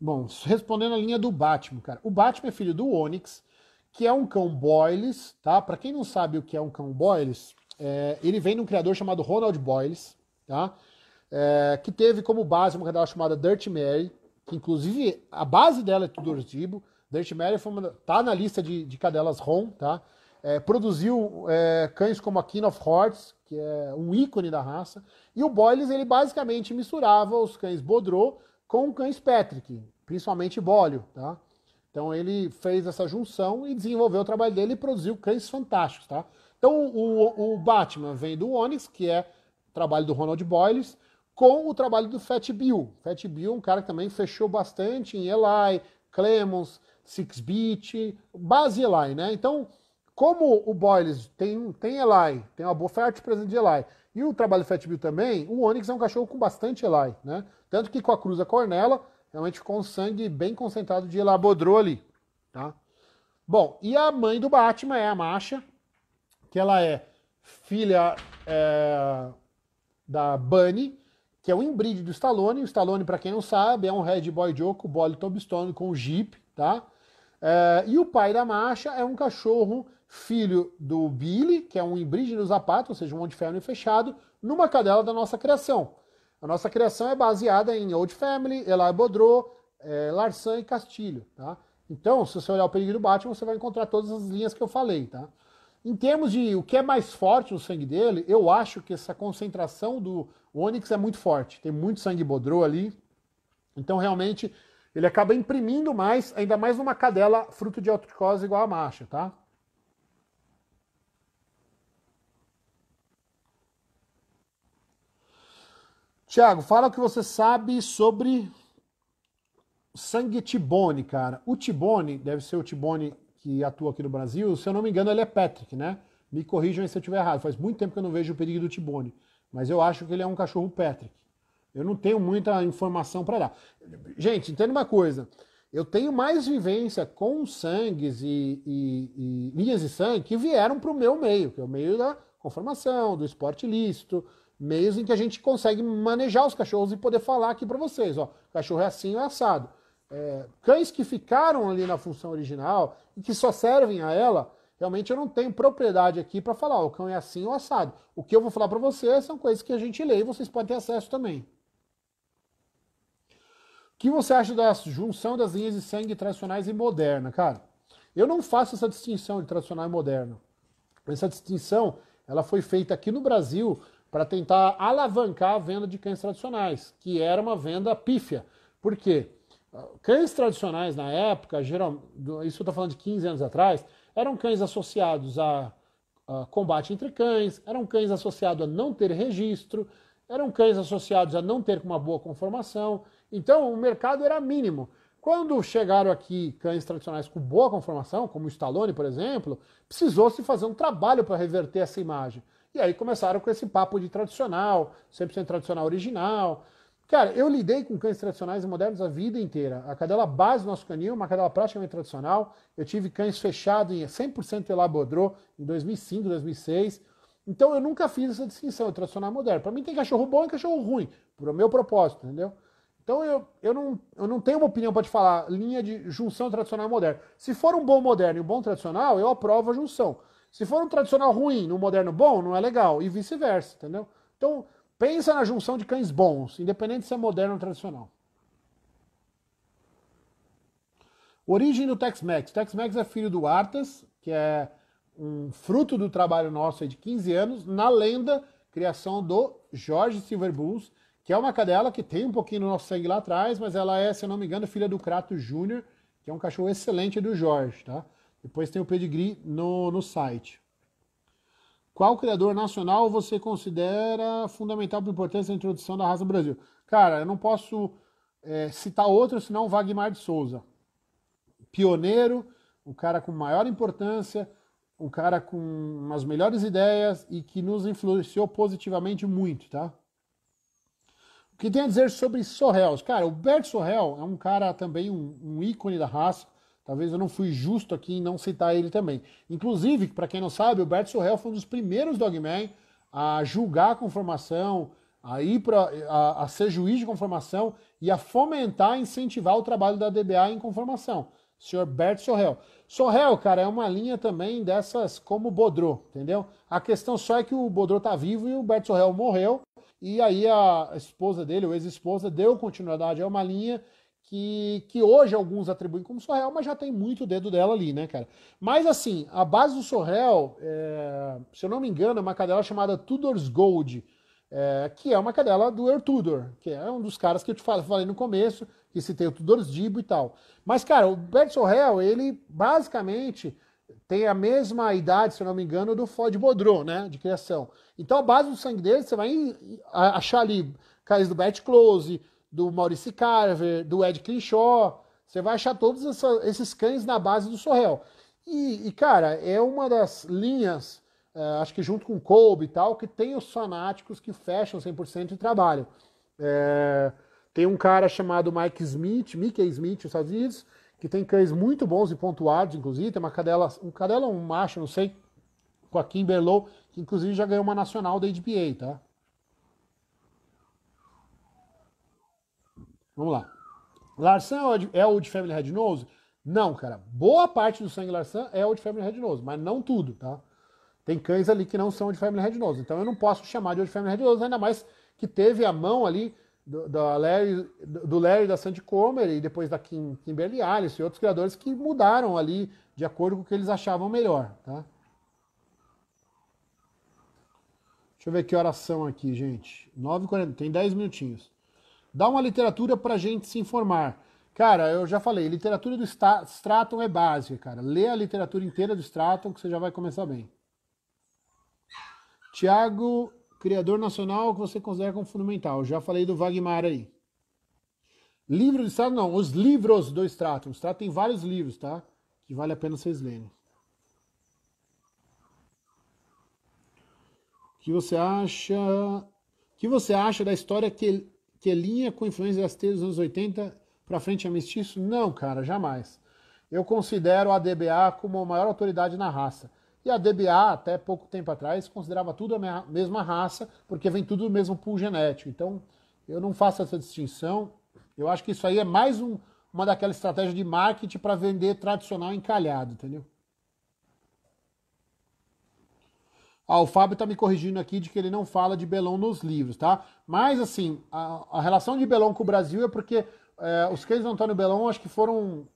Bom, respondendo a linha do Batman, cara. O Batman é filho do onyx que é um cão Boyles, tá? Para quem não sabe o que é um cão Boyles, é, ele vem de um criador chamado Ronald Boyles, tá? É, que teve como base uma cadela chamada Dirty Mary, que inclusive a base dela é Tudor Zibo. Dirty Mary foi uma, tá na lista de, de cadelas ROM, tá? É, produziu é, cães como a King of Hearts, que é um ícone da raça, e o Boyles ele basicamente misturava os cães bodro com cães Patrick, principalmente Bólio, tá? Então ele fez essa junção e desenvolveu o trabalho dele e produziu cães fantásticos, tá? Então o, o Batman vem do Onyx, que é trabalho do Ronald Boyles, com o trabalho do Fat Bill. Fat Bill é um cara que também fechou bastante em Eli, Clemons, Six Beat, base Eli, né? Então como o Boyles tem, tem Eli, tem uma boa forte presente de Eli, e o trabalho do Fat Bill também, o Onyx é um cachorro com bastante Eli, né? Tanto que com a cruza cornela, realmente ficou um sangue bem concentrado de Eli ali, tá? Bom, e a mãe do Batman é a Masha, que ela é filha é, da Bunny, que é o embride do Stallone. O Stallone, para quem não sabe, é um Red Boy Joe o Bolly Tombstone com o Jeep, tá? É, e o pai da Masha é um cachorro filho do Billy, que é um embride no Zapato, ou seja, um Old Family fechado, numa cadela da nossa criação. A nossa criação é baseada em Old Family, Eli Bodro, é, eh, Larsan e Castilho, tá? Então, se você olhar o Perigo do Batman, você vai encontrar todas as linhas que eu falei, tá? Em termos de o que é mais forte no sangue dele, eu acho que essa concentração do Onix é muito forte. Tem muito sangue Bodro ali. Então, realmente, ele acaba imprimindo mais, ainda mais numa cadela fruto de autocose igual a macho, tá? Tiago, fala o que você sabe sobre sangue Tibone, cara. O Tibone, deve ser o Tibone que atua aqui no Brasil, se eu não me engano, ele é Patrick, né? Me corrijam aí se eu estiver errado. Faz muito tempo que eu não vejo o perigo do Tibone, mas eu acho que ele é um cachorro Patrick. Eu não tenho muita informação para dar. Gente, entenda uma coisa. Eu tenho mais vivência com sangues e, e, e linhas de sangue que vieram para o meu meio, que é o meio da conformação, do esporte lícito, meios em que a gente consegue manejar os cachorros e poder falar aqui para vocês, ó, o cachorro é assim ou é assado. É, cães que ficaram ali na função original e que só servem a ela, realmente eu não tenho propriedade aqui para falar, ó, o cão é assim ou assado. O que eu vou falar para vocês são coisas que a gente lê e vocês podem ter acesso também. O que você acha da junção das linhas de sangue tradicionais e moderna, cara? Eu não faço essa distinção de tradicional e moderno. Essa distinção, ela foi feita aqui no Brasil para tentar alavancar a venda de cães tradicionais, que era uma venda pífia. Por quê? Ah, cães tradicionais na época, geral, isso eu estou falando de 15 anos atrás, eram cães associados a, a combate entre cães, eram cães associados a não ter registro, eram cães associados a não ter uma boa conformação. Então o mercado era mínimo. Quando chegaram aqui cães tradicionais com boa conformação, como o Stallone, por exemplo, precisou se fazer um trabalho para reverter essa imagem. E aí começaram com esse papo de tradicional, 100% tradicional original. Cara, eu lidei com cães tradicionais e modernos a vida inteira. A cadela base do nosso canil, uma cadela praticamente tradicional. Eu tive cães fechados em 100% elabodrô em 2005, 2006. Então eu nunca fiz essa distinção, tradicional e moderno. Para mim tem cachorro bom e cachorro ruim, para o meu propósito, entendeu? Então eu, eu, não, eu não tenho uma opinião para te falar linha de junção tradicional e moderno. Se for um bom moderno e um bom tradicional, eu aprovo a junção. Se for um tradicional ruim no um moderno bom, não é legal. E vice-versa, entendeu? Então, pensa na junção de cães bons, independente se é moderno ou tradicional. Origem do Tex-Mex. Tex-Mex é filho do Artas, que é um fruto do trabalho nosso de 15 anos, na lenda, criação do Jorge Silver Bulls, que é uma cadela que tem um pouquinho do nosso sangue lá atrás, mas ela é, se eu não me engano, filha do Crato Júnior, que é um cachorro excelente do Jorge, tá? Depois tem o pedigree no, no site. Qual criador nacional você considera fundamental para a importância da introdução da raça Brasil? Cara, eu não posso é, citar outro senão o Wagmar de Souza. Pioneiro, o cara com maior importância, o cara com as melhores ideias e que nos influenciou positivamente muito, tá? O que tem a dizer sobre Sorrels? Cara, o Bert Sorrel é um cara também, um, um ícone da raça Talvez eu não fui justo aqui em não citar ele também. Inclusive, para quem não sabe, o Bert Sorrell foi um dos primeiros Dogman a julgar a conformação, a, ir pra, a, a ser juiz de conformação e a fomentar, incentivar o trabalho da DBA em conformação. Sr. senhor Bert Sorrell. Sorrell, cara, é uma linha também dessas como Bodro, entendeu? A questão só é que o Bodro tá vivo e o Bert Sorrell morreu. E aí a esposa dele, ou ex-esposa, deu continuidade a uma linha que, que hoje alguns atribuem como Sorrel, mas já tem muito dedo dela ali, né, cara? Mas assim, a base do Sorrel, é, se eu não me engano, é uma cadela chamada Tudor's Gold, é, que é uma cadela do Air Tudor, que é um dos caras que eu te falei no começo, que se tem o Tudor's Dibo e tal. Mas, cara, o Bert Sorrel, ele basicamente tem a mesma idade, se eu não me engano, do Ford Bodron, né, de criação. Então, a base do sangue dele, você vai achar ali cais do Bert Close, do Maurice Carver, do Ed Crenshaw. Você vai achar todos essa, esses cães na base do Sorrel. E, e cara, é uma das linhas, uh, acho que junto com o Colby e tal, que tem os fanáticos que fecham 100% de trabalho. É, tem um cara chamado Mike Smith, Mickey Smith, nos Estados Unidos, que tem cães muito bons e pontuados, inclusive. Tem uma cadela, um cadela, um macho, não sei, com a Kimberlow, que inclusive já ganhou uma nacional da HBA, tá? Vamos lá. Larsan é o é de Family Red Nose? Não, cara. Boa parte do sangue Larsan é o de Family Red Nose, mas não tudo, tá? Tem cães ali que não são de Family Red Nose. Então eu não posso chamar de Old Family Red Nose, ainda mais que teve a mão ali do, do, Larry, do Larry da Sandy Comer e depois da Kim, Kimberly Alice e outros criadores que mudaram ali de acordo com o que eles achavam melhor, tá? Deixa eu ver que oração aqui, gente. 9h40, tem 10 minutinhos. Dá uma literatura para a gente se informar. Cara, eu já falei, literatura do Stratton é básica, cara. Lê a literatura inteira do Stratton que você já vai começar bem. Tiago, criador nacional que você considera como fundamental. Já falei do Wagmar aí. Livro do Stratton, não. Os livros do Stratton. O Stratton tem vários livros, tá? Que vale a pena vocês lerem. O que você acha... O que você acha da história que que linha com influência das trilhas dos anos 80 para frente é mestiço? Não, cara, jamais. Eu considero a DBA como a maior autoridade na raça. E a DBA, até pouco tempo atrás, considerava tudo a mesma raça, porque vem tudo do mesmo pool genético. Então, eu não faço essa distinção. Eu acho que isso aí é mais um, uma daquela estratégia de marketing para vender tradicional encalhado, entendeu? Ah, o Fábio está me corrigindo aqui de que ele não fala de Belão nos livros, tá? Mas, assim, a, a relação de Belão com o Brasil é porque é, os cães do Antônio Belão acho que foram,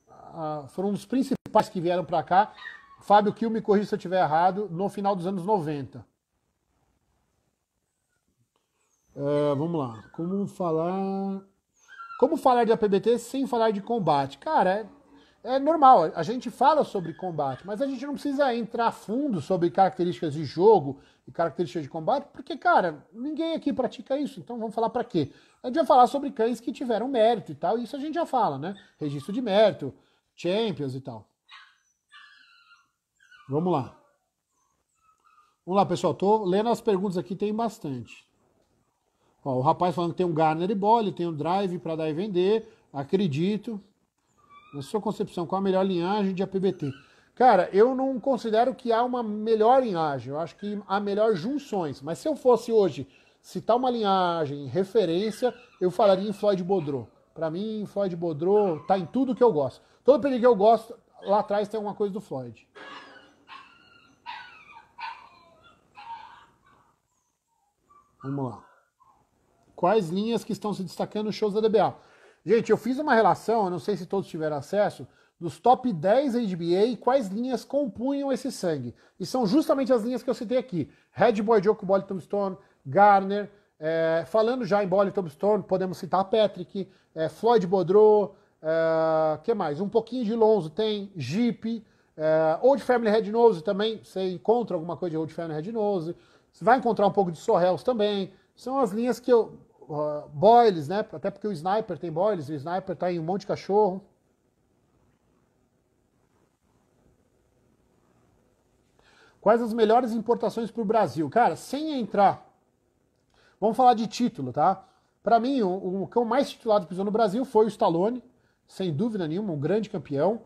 foram um dos principais que vieram para cá. Fábio Kiel, me corrija se eu estiver errado, no final dos anos 90. É, vamos lá. Como falar. Como falar de APBT sem falar de combate? Cara, é é normal, a gente fala sobre combate, mas a gente não precisa entrar a fundo sobre características de jogo e características de combate, porque, cara, ninguém aqui pratica isso, então vamos falar para quê? A gente vai falar sobre cães que tiveram mérito e tal, e isso a gente já fala, né? Registro de mérito, Champions e tal. Vamos lá. Vamos lá, pessoal, tô lendo as perguntas aqui, tem bastante. Ó, o rapaz falando que tem um Garner e Bolle, tem um Drive para dar e vender, acredito na sua concepção, qual a melhor linhagem de APBT? Cara, eu não considero que há uma melhor linhagem, eu acho que há melhor junções. Mas se eu fosse hoje citar uma linhagem, referência, eu falaria em Floyd Bodro. Para mim, Floyd Bodro tá em tudo que eu gosto. Todo período que eu gosto, lá atrás tem alguma coisa do Floyd. Vamos lá. Quais linhas que estão se destacando nos shows da DBA? Gente, eu fiz uma relação, não sei se todos tiveram acesso, dos top 10 NBA, quais linhas compunham esse sangue. E são justamente as linhas que eu citei aqui. Red Boy, Joko, Bolly, Tombstone, Garner. É, falando já em Bolly, Tombstone, podemos citar Patrick, é, Floyd Bodro, é, que mais? Um pouquinho de Lonzo tem, Jeep, é, Old Family Red Nose também, você encontra alguma coisa de Old Family Red Nose. Você vai encontrar um pouco de Sorrels também. São as linhas que eu uh, ah, boiles, né? Até porque o sniper tem boiles, o sniper tá em um monte de cachorro. Quais as melhores importações para o Brasil? Cara, sem entrar. Vamos falar de título, tá? Para mim, o, o cão mais titulado que pisou no Brasil foi o Stallone, sem dúvida nenhuma, um grande campeão.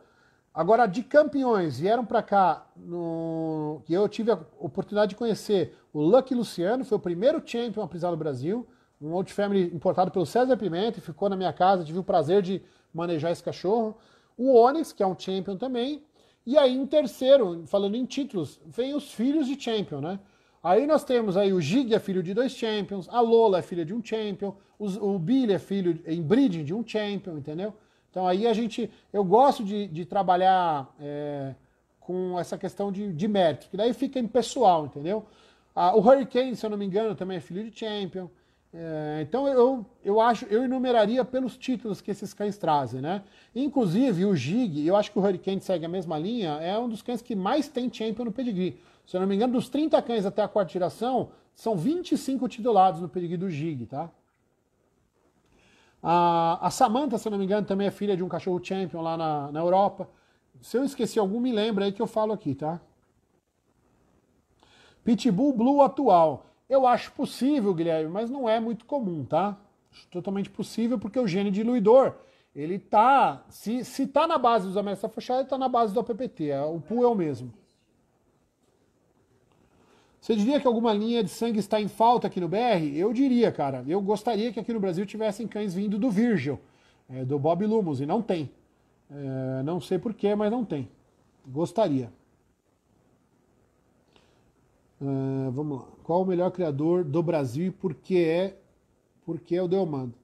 Agora, de campeões, vieram para cá no... e eu tive a oportunidade de conhecer o Lucky Luciano, foi o primeiro champion a pisar no Brasil um Old Family importado pelo César Pimenta, ficou na minha casa, tive o prazer de manejar esse cachorro. O Onyx, que é um champion também. E aí, em terceiro, falando em títulos, vem os filhos de champion, né? Aí nós temos aí o Gig é filho de dois champions, a Lola é filha de um champion, os, o Billy é filho em breeding de um champion, entendeu? Então aí a gente, eu gosto de, de trabalhar é, com essa questão de, de mérito, que daí fica impessoal, entendeu? Ah, o Hurricane, se eu não me engano, também é filho de champion. É, então eu, eu acho, eu enumeraria pelos títulos que esses cães trazem, né? Inclusive o Gig, eu acho que o Hurricane segue a mesma linha, é um dos cães que mais tem champion no pedigree. Se eu não me engano, dos 30 cães até a quarta geração, são 25 titulados no pedigree do Gig, tá? A, a Samantha, se eu não me engano, também é filha de um cachorro champion lá na, na Europa. Se eu esqueci algum, me lembra aí que eu falo aqui, tá? Pitbull Blue atual. Eu acho possível, Guilherme, mas não é muito comum, tá? Totalmente possível, porque o gene diluidor, ele tá. Se, se tá na base dos ameaças ele tá na base do APPT. É, o pool é o mesmo. Você diria que alguma linha de sangue está em falta aqui no BR? Eu diria, cara. Eu gostaria que aqui no Brasil tivessem cães vindo do Virgil, é, do Bob Lumos, e não tem. É, não sei porquê, mas não tem. Gostaria. Ah, vamos lá. Qual o melhor criador do Brasil e por que é, por que é o Delmando?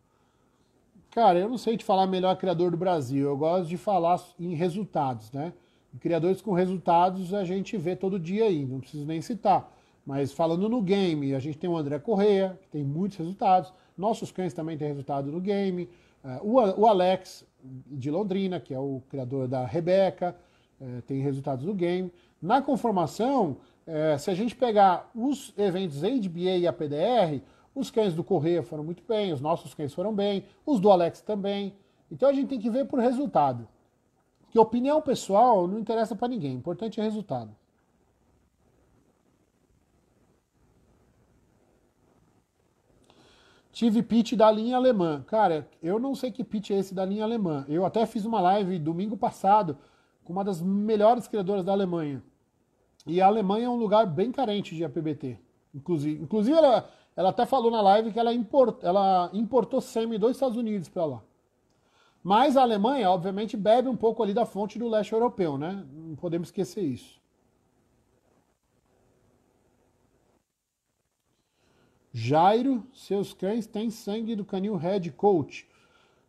Cara, eu não sei te falar melhor criador do Brasil. Eu gosto de falar em resultados, né? Criadores com resultados a gente vê todo dia aí, não preciso nem citar. Mas falando no game, a gente tem o André Correia, que tem muitos resultados. Nossos cães também têm resultado no game. Ah, o Alex, de Londrina, que é o criador da Rebeca, eh, tem resultados no game. Na conformação, é, se a gente pegar os eventos NBA e APDR, os cães do Correia foram muito bem, os nossos cães foram bem, os do Alex também. Então a gente tem que ver por resultado. Que opinião pessoal não interessa para ninguém, o importante é resultado. Tive pit da linha alemã. Cara, eu não sei que pit é esse da linha alemã. Eu até fiz uma live domingo passado com uma das melhores criadoras da Alemanha. E a Alemanha é um lugar bem carente de APBT. Inclusive, inclusive ela, ela até falou na live que ela, import, ela importou semi dos Estados Unidos para lá. Mas a Alemanha, obviamente, bebe um pouco ali da fonte do leste europeu, né? Não podemos esquecer isso. Jairo, seus cães têm sangue do canil Red Coat.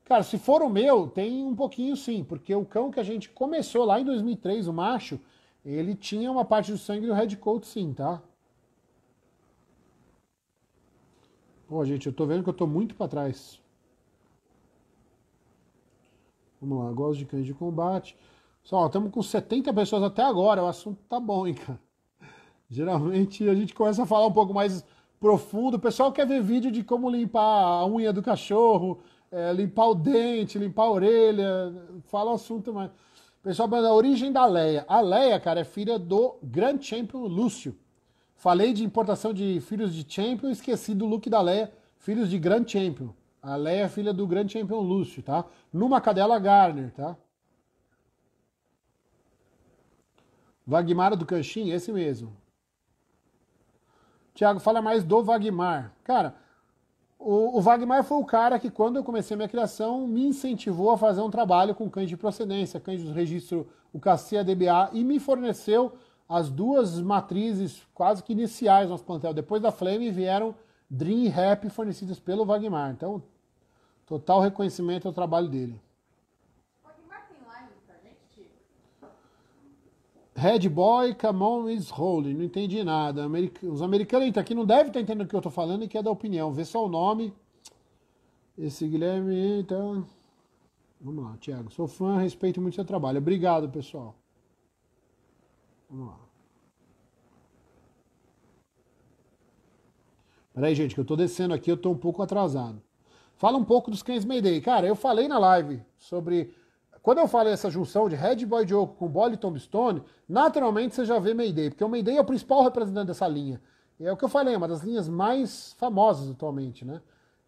Cara, se for o meu, tem um pouquinho sim, porque o cão que a gente começou lá em 2003, o macho, ele tinha uma parte do sangue do Red Coat, sim, tá? Pô, gente, eu tô vendo que eu tô muito para trás. Vamos lá, gosto de cães de combate. Só, estamos com 70 pessoas até agora, o assunto tá bom, hein, cara? Geralmente a gente começa a falar um pouco mais profundo. O pessoal quer ver vídeo de como limpar a unha do cachorro, é, limpar o dente, limpar a orelha, fala o assunto mais. Pessoal, a origem da Leia. A Leia, cara, é filha do Grand Champion Lúcio. Falei de importação de filhos de Champion, esqueci do look da Leia, filhos de Grand Champion. A Leia é filha do Grand Champion Lúcio, tá? Numa cadela Garner, tá? Vagmar do Canchin, esse mesmo. Tiago, fala mais do Vagmar. Cara, o, o Wagner foi o cara que, quando eu comecei minha criação, me incentivou a fazer um trabalho com cães de procedência, cães do registro o e ADBA, e me forneceu as duas matrizes quase que iniciais do nosso plantel. Depois da Flame vieram Dream e Rap fornecidas pelo Wagner. Então, total reconhecimento ao trabalho dele. Red Boy, come on, is holy. Não entendi nada. Os americanos aqui não devem estar entendendo o que eu estou falando e é da opinião. Vê só o nome. Esse Guilherme, então. Vamos lá, Thiago. Sou fã, respeito muito seu trabalho. Obrigado, pessoal. Vamos lá. Peraí, gente, que eu estou descendo aqui, eu estou um pouco atrasado. Fala um pouco dos cães Mayday. Cara, eu falei na live sobre quando eu falei essa junção de Red Boy Dioco com Bolly Tombstone, naturalmente você já vê Mayday, porque o Mayday é o principal representante dessa linha. É o que eu falei, é uma das linhas mais famosas atualmente, né?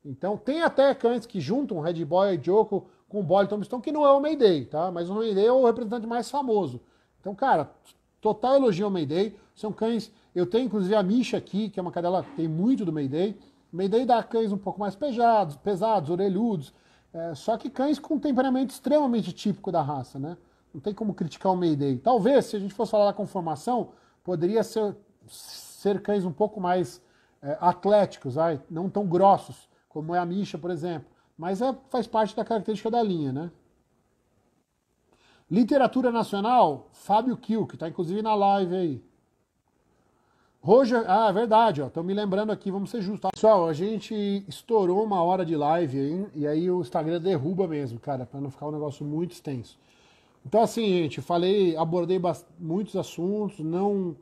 Então tem até cães que juntam Red Boy Dioco com Bolly Tombstone, que não é o Mayday, tá? Mas o Mayday é o representante mais famoso. Então, cara, total elogio ao Mayday. São cães. Eu tenho inclusive a Misha aqui, que é uma cadela que tem muito do Mayday. Mayday dá cães um pouco mais pejados, pesados, orelhudos é, só que cães com temperamento extremamente típico da raça, né? Não tem como criticar o Mayday. Talvez, se a gente fosse falar da conformação, poderia ser, ser cães um pouco mais é, atléticos, ai, não tão grossos, como é a Misha, por exemplo. Mas é, faz parte da característica da linha, né? Literatura nacional, Fábio Kiel, que está inclusive na live aí. Roger, ah, é verdade, ó. Estão me lembrando aqui, vamos ser justos. Pessoal, a gente estourou uma hora de live aí, e aí o Instagram derruba mesmo, cara, para não ficar um negócio muito extenso. Então, assim, gente, falei, abordei muitos assuntos, não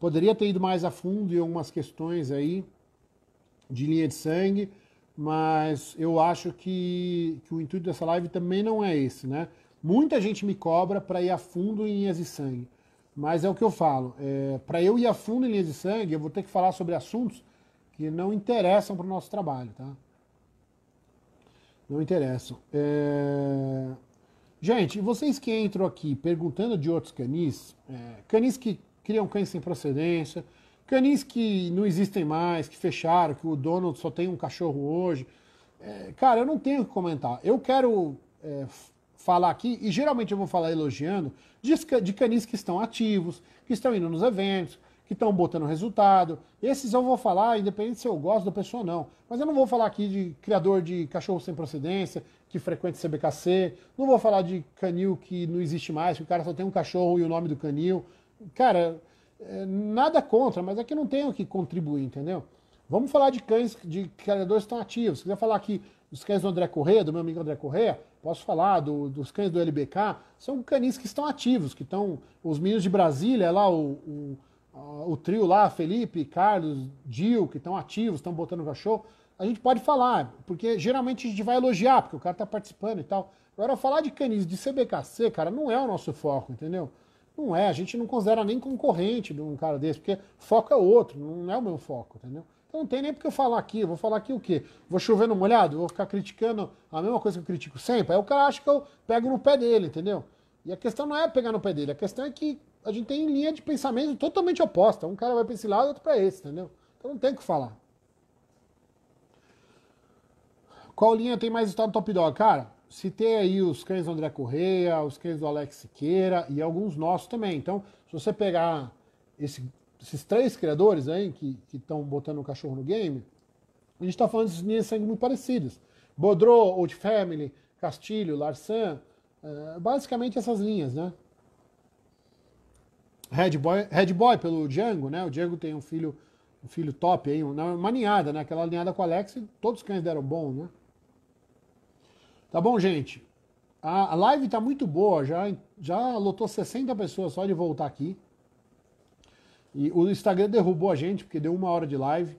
poderia ter ido mais a fundo em algumas questões aí de linha de sangue, mas eu acho que, que o intuito dessa live também não é esse, né? Muita gente me cobra para ir a fundo em linhas de sangue. Mas é o que eu falo. É, para eu ir a fundo em linha de sangue, eu vou ter que falar sobre assuntos que não interessam para o nosso trabalho, tá? Não interessam. É... Gente, vocês que entram aqui perguntando de outros canis, é, canis que criam cães sem procedência, canis que não existem mais, que fecharam, que o dono só tem um cachorro hoje. É, cara, eu não tenho o que comentar. Eu quero é, falar aqui, e geralmente eu vou falar elogiando, de canis que estão ativos, que estão indo nos eventos, que estão botando resultado. Esses eu vou falar, independente se eu gosto da pessoa ou não. Mas eu não vou falar aqui de criador de cachorro sem procedência, que frequenta CBKC. Não vou falar de canil que não existe mais, que o cara só tem um cachorro e o nome do canil. Cara, é, nada contra, mas aqui é não tem o que contribuir, entendeu? Vamos falar de cães, de criadores que estão ativos. Se quiser falar aqui dos cães do André Corrêa, do meu amigo André Corrêa, posso falar do, dos cães do LBK, são canis que estão ativos, que estão. Os meninos de Brasília, lá, o, o, o trio lá, Felipe, Carlos, Dil, que estão ativos, estão botando cachorro. A gente pode falar, porque geralmente a gente vai elogiar, porque o cara está participando e tal. Agora, falar de canis de CBKC, cara, não é o nosso foco, entendeu? Não é, a gente não considera nem concorrente de um cara desse, porque foco é outro, não é o meu foco, entendeu? Então não tem nem porque eu falar aqui. Vou falar aqui o quê? Vou chover no molhado? Vou ficar criticando a mesma coisa que eu critico sempre? Aí o cara acha que eu pego no pé dele, entendeu? E a questão não é pegar no pé dele, a questão é que a gente tem linha de pensamento totalmente oposta. Um cara vai para esse lado, outro para esse, entendeu? Então não tem o que falar. Qual linha tem mais estado no Top Dog? Cara, citei aí os cães do André Correia, os cães do Alex Siqueira e alguns nossos também. Então, se você pegar esse esses três criadores aí que estão botando o cachorro no game, a gente está falando de linhas de sangue muito parecidas. Bodro, Old Family, Castilho, Larsan, uh, basicamente essas linhas, né? Red Boy, Red Boy pelo Django, né? O Django tem um filho, um filho top aí, uma, ninhada, né? Aquela ninhada com o Alex, todos os cães deram bom, né? Tá bom, gente? A, a live tá muito boa, já, já lotou 60 pessoas só de voltar aqui. E o Instagram derrubou a gente, porque deu uma hora de live.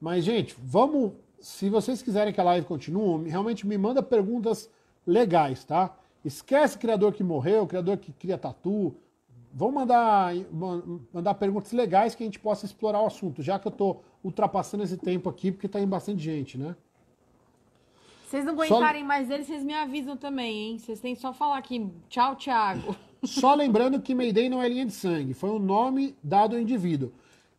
Mas, gente, vamos. Se vocês quiserem que a live continue, realmente me manda perguntas legais, tá? Esquece criador que morreu, criador que cria tatu. Vamos mandar, mandar perguntas legais que a gente possa explorar o assunto, já que eu tô ultrapassando esse tempo aqui, porque tá em bastante gente, né? Vocês não aguentarem só... mais ele, vocês me avisam também, hein? Vocês têm só falar aqui, tchau, Thiago. Só lembrando que Mayday não é linha de sangue, foi um nome dado ao indivíduo.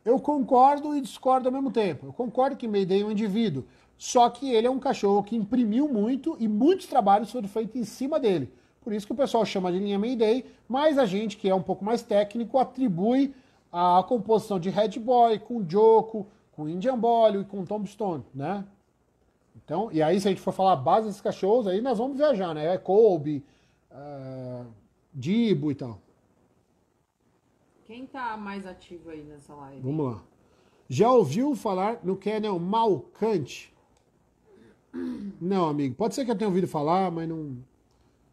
Eu concordo e discordo ao mesmo tempo. Eu concordo que Mayday é um indivíduo, só que ele é um cachorro que imprimiu muito e muitos trabalhos foram feitos em cima dele. Por isso que o pessoal chama de linha Mayday, mas a gente que é um pouco mais técnico atribui a composição de Red Boy com Joko, com Indian Boyle e com Tombstone, né? Então, e aí se a gente for falar a base desses cachorros, aí nós vamos viajar, né? É Colby, Dibo e tal. Quem tá mais ativo aí nessa live? Vamos lá. Já ouviu falar no Canyon Malcante? Não, amigo. Pode ser que eu tenha ouvido falar, mas não,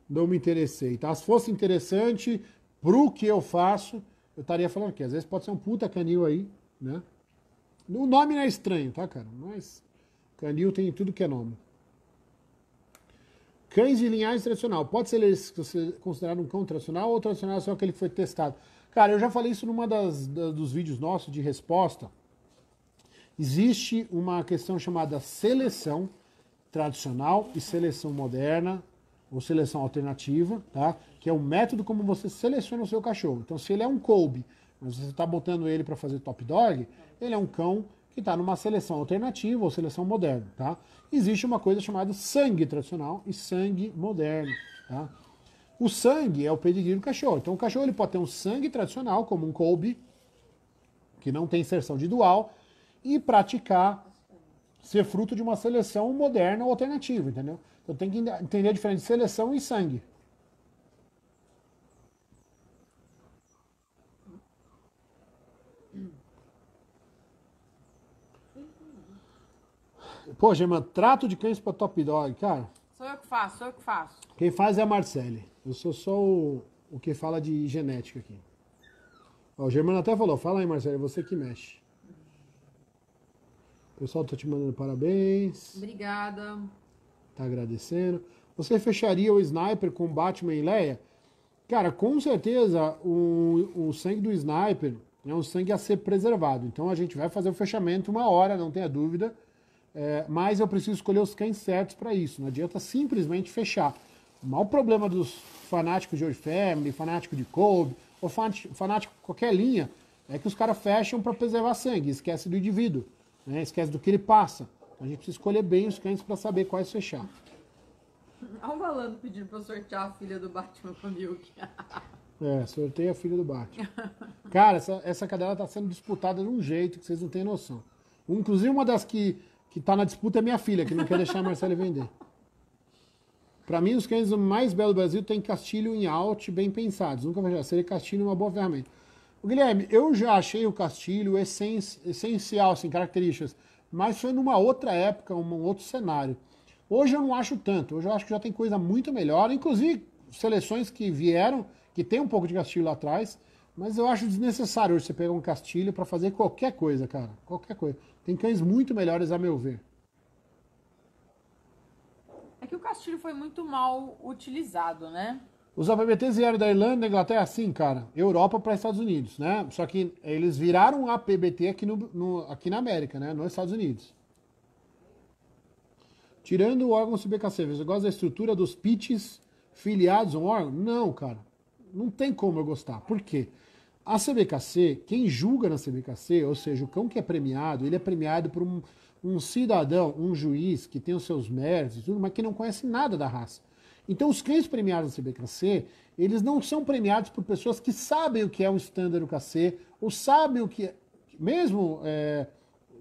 não me interessei, tá? Se fosse interessante pro que eu faço, eu estaria falando que às vezes pode ser um puta canil aí, né? O nome não é estranho, tá, cara? Mas canil tem tudo que é nome. Cães de linhagem tradicional. Pode ser considerado um cão tradicional ou tradicional é só aquele que foi testado? Cara, eu já falei isso numa das, da, dos vídeos nossos de resposta. Existe uma questão chamada seleção tradicional e seleção moderna ou seleção alternativa, tá? Que é o um método como você seleciona o seu cachorro. Então, se ele é um Kobe, mas você está botando ele para fazer top dog, ele é um cão que está numa seleção alternativa ou seleção moderna, tá? Existe uma coisa chamada sangue tradicional e sangue moderno, tá? O sangue é o pedigree do cachorro. Então o cachorro ele pode ter um sangue tradicional, como um Colby, que não tem inserção de dual, e praticar ser fruto de uma seleção moderna ou alternativa, entendeu? Então tem que entender a diferença de seleção e sangue, Pô, Germano, trato de cães pra Top Dog, cara. Sou eu que faço, sou eu que faço. Quem faz é a Marcele. Eu sou só o, o que fala de genética aqui. Ó, o Germano até falou, fala aí, Marcele, você que mexe. O pessoal tá te mandando parabéns. Obrigada. Tá agradecendo. Você fecharia o Sniper com Batman e Leia? Cara, com certeza o, o sangue do Sniper é um sangue a ser preservado. Então a gente vai fazer o fechamento uma hora, não tenha dúvida é, mas eu preciso escolher os cães certos para isso. Não adianta simplesmente fechar. O maior problema dos fanáticos de Old Family, fanático de Kobe, ou fanático de qualquer linha, é que os caras fecham para preservar sangue, esquece do indivíduo, né? esquece do que ele passa. A gente precisa escolher bem os cães para saber quais fechar. Olha o malandro pedindo para sortear a filha do Batman com Milk. É, sorteia a filha do Batman. Cara, essa, essa cadela está sendo disputada de um jeito que vocês não têm noção. Inclusive, uma das que que está na disputa é minha filha, que não quer deixar a Marcelo vender. Para mim, os cães mais belos do Brasil têm castilho em alt bem pensados. Nunca vejo. Seria castilho uma boa ferramenta. O Guilherme, eu já achei o castilho essencial, assim, características. Mas foi numa outra época, um outro cenário. Hoje eu não acho tanto. Hoje eu acho que já tem coisa muito melhor. Inclusive, seleções que vieram, que tem um pouco de castilho lá atrás. Mas eu acho desnecessário hoje você pegar um castilho para fazer qualquer coisa, cara. Qualquer coisa. Tem cães muito melhores, a meu ver. É que o Castilho foi muito mal utilizado, né? Os APBTs vieram da Irlanda, da Inglaterra, sim, cara. Europa para Estados Unidos, né? Só que eles viraram APBT aqui, no, no, aqui na América, né? Nos Estados Unidos. Tirando o órgão CBKC, você gosta da estrutura dos pitches filiados a um órgão? Não, cara. Não tem como eu gostar. Por quê? A CBKC, quem julga na CBKC, ou seja, o cão que é premiado, ele é premiado por um, um cidadão, um juiz que tem os seus méritos e tudo, mas que não conhece nada da raça. Então, os cães premiados na CBKC, eles não são premiados por pessoas que sabem o que é um standard no KC, ou sabem o que é, mesmo, é,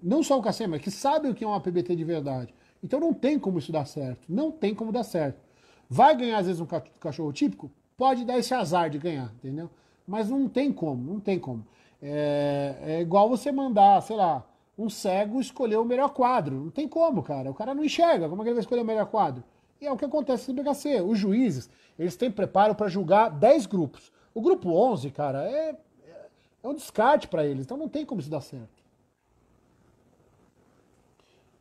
não só o KC, mas que sabem o que é um APBT de verdade. Então, não tem como isso dar certo. Não tem como dar certo. Vai ganhar, às vezes, um cachorro típico? Pode dar esse azar de ganhar, entendeu? Mas não tem como, não tem como. É, é igual você mandar, sei lá, um cego escolher o melhor quadro. Não tem como, cara. O cara não enxerga. Como é que ele vai escolher o melhor quadro? E é o que acontece no BHC. Os juízes, eles têm preparo para julgar 10 grupos. O grupo 11, cara, é, é um descarte para eles. Então não tem como isso dar certo.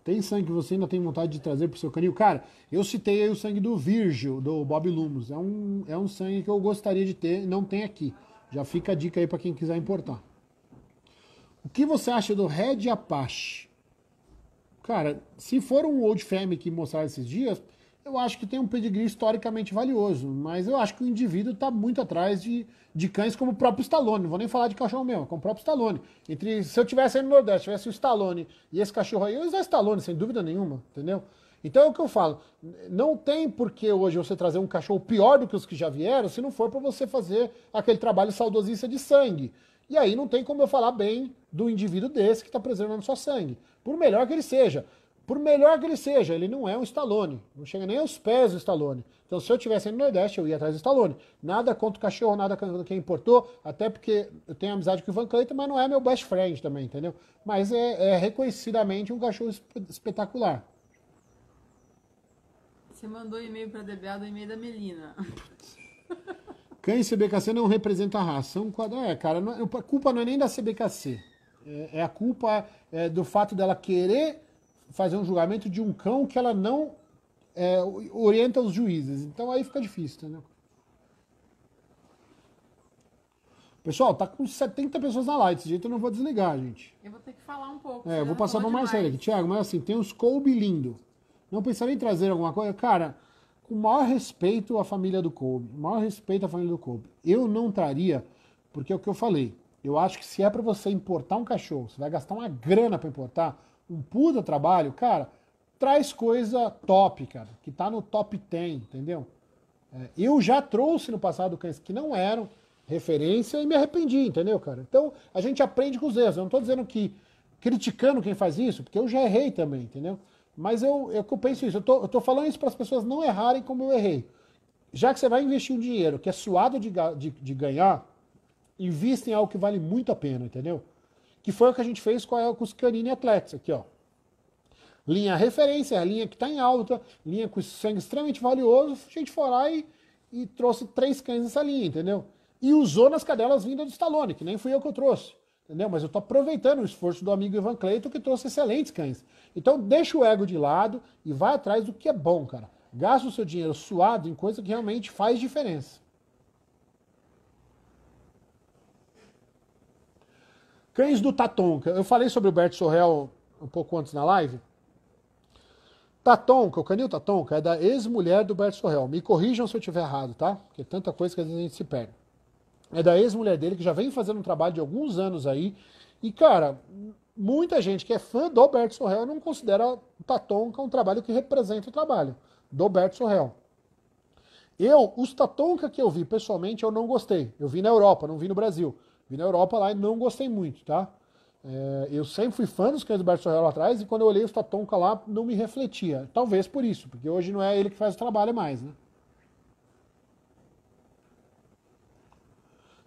Tem sangue que você ainda tem vontade de trazer pro seu canil? Cara, eu citei aí o sangue do Virgil, do Bob Lumos. É um, é um sangue que eu gostaria de ter e não tem aqui. Já fica a dica aí para quem quiser importar. O que você acha do Red Apache? Cara, se for um Old Family que mostrar esses dias, eu acho que tem um pedigree historicamente valioso, mas eu acho que o indivíduo está muito atrás de, de cães como o próprio Stallone. Não vou nem falar de cachorro mesmo, como o próprio Stallone. Entre, se eu tivesse aí no Nordeste, tivesse o Stallone e esse cachorro aí, eu ia usar Stallone, sem dúvida nenhuma, entendeu? Então é o que eu falo, não tem por que hoje você trazer um cachorro pior do que os que já vieram, se não for para você fazer aquele trabalho saudosista de sangue. E aí não tem como eu falar bem do indivíduo desse que está preservando sua sangue. Por melhor que ele seja. Por melhor que ele seja, ele não é um Stallone. Não chega nem aos pés do Stallone. Então, se eu tivesse no Nordeste, eu ia atrás do Stallone. Nada contra o cachorro, nada contra quem importou. Até porque eu tenho amizade com o Ivan Clayton, mas não é meu best friend também, entendeu? Mas é, é reconhecidamente um cachorro espetacular. Você mandou e-mail para DBA do e-mail da Melina. Cães é CBKC não representa a raça. É um quadro... É, cara, não... É, a culpa não é nem da CBKC. É, a culpa é, do fato dela querer fazer um julgamento de um cão que ela não é, orienta os juízes. Então aí fica difícil, entendeu? Pessoal, tá com 70 pessoas na live, desse jeito eu não vou desligar, gente. Eu vou ter que falar um pouco. É, eu vou passar para Marcelo aqui. Tiago, mas assim, tem uns Kobe lindo. Não pensaria em trazer alguma coisa? Cara, com o maior respeito à família do Kobe, o maior respeito à família do Kobe. Eu não traria, porque é o que eu falei. Eu acho que se é para você importar um cachorro, você vai gastar uma grana para importar, um puta trabalho, cara, traz coisa top, cara, que tá no top 10, entendeu? É, eu já trouxe no passado cães que não eram referência e me arrependi, entendeu, cara? Então, a gente aprende com os erros. Eu não tô dizendo que criticando quem faz isso, porque eu já errei também, entendeu? Mas eu, é eu, penso isso, eu tô, eu tô falando isso para as pessoas não errarem como eu errei. Já que você vai investir um dinheiro que é suado de, de, de ganhar, invista em algo que vale muito a pena, entendeu? Que foi o que a gente fez com, a, com os Canini atletas aqui, ó. Linha referência, a linha que está em alta, linha com sangue extremamente valioso, a gente foi lá e, e trouxe três cães nessa linha, entendeu? E usou nas cadelas vindas do Stallone, que nem fui eu que eu trouxe. Entendeu? Mas eu estou aproveitando o esforço do amigo Ivan Cleiton que trouxe excelentes cães. Então deixa o ego de lado e vai atrás do que é bom, cara. Gasta o seu dinheiro suado em coisa que realmente faz diferença. Cães do Tatonka. Eu falei sobre o Bert Sorrel um pouco antes na live. Tatonka, o canil Tatonka é da ex-mulher do Bert Sorrel. Me corrijam se eu estiver errado, tá? Porque é tanta coisa que às vezes a gente se perde é da ex-mulher dele, que já vem fazendo um trabalho de alguns anos aí. E, cara, muita gente que é fã do Alberto Sorrel não considera o Tatonka um trabalho que representa o trabalho do Alberto Sorrel. Eu, os Tatonka que eu vi pessoalmente, eu não gostei. Eu vi na Europa, não vi no Brasil. Vi na Europa lá e não gostei muito, tá? É, eu sempre fui fã dos cães do Alberto Sorrel lá atrás e quando eu olhei os Tatonka lá, não me refletia. Talvez por isso, porque hoje não é ele que faz o trabalho mais, né?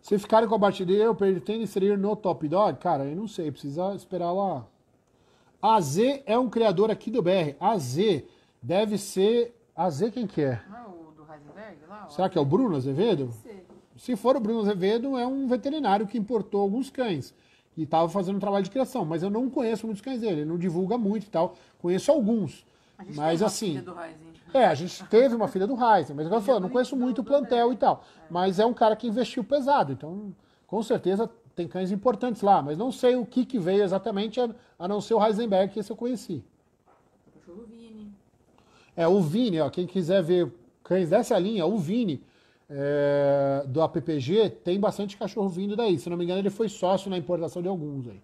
Se ficarem com a batida eu pretendo inserir no Top Dog, cara, eu não sei, precisa esperar lá. AZ é um criador aqui do BR. AZ deve ser. AZ quem que é? Não, é o do Heisenberg lá? Será que é o Bruno Azevedo? Se for o Bruno Azevedo, é um veterinário que importou alguns cães e estava fazendo um trabalho de criação, mas eu não conheço muitos cães dele, ele não divulga muito e tal. Conheço alguns. mas assim. Do é, a gente teve uma filha do Heisen, mas agora falando, não conheço muito o plantel e tal. Mas é um cara que investiu pesado, então com certeza tem cães importantes lá, mas não sei o que, que veio exatamente, a, não ser o Heisenberg, que esse eu conheci. O Vini. É, o Vini, ó, quem quiser ver cães dessa linha, o Vini, é, do APPG, tem bastante cachorro vindo daí. Se não me engano, ele foi sócio na importação de alguns aí.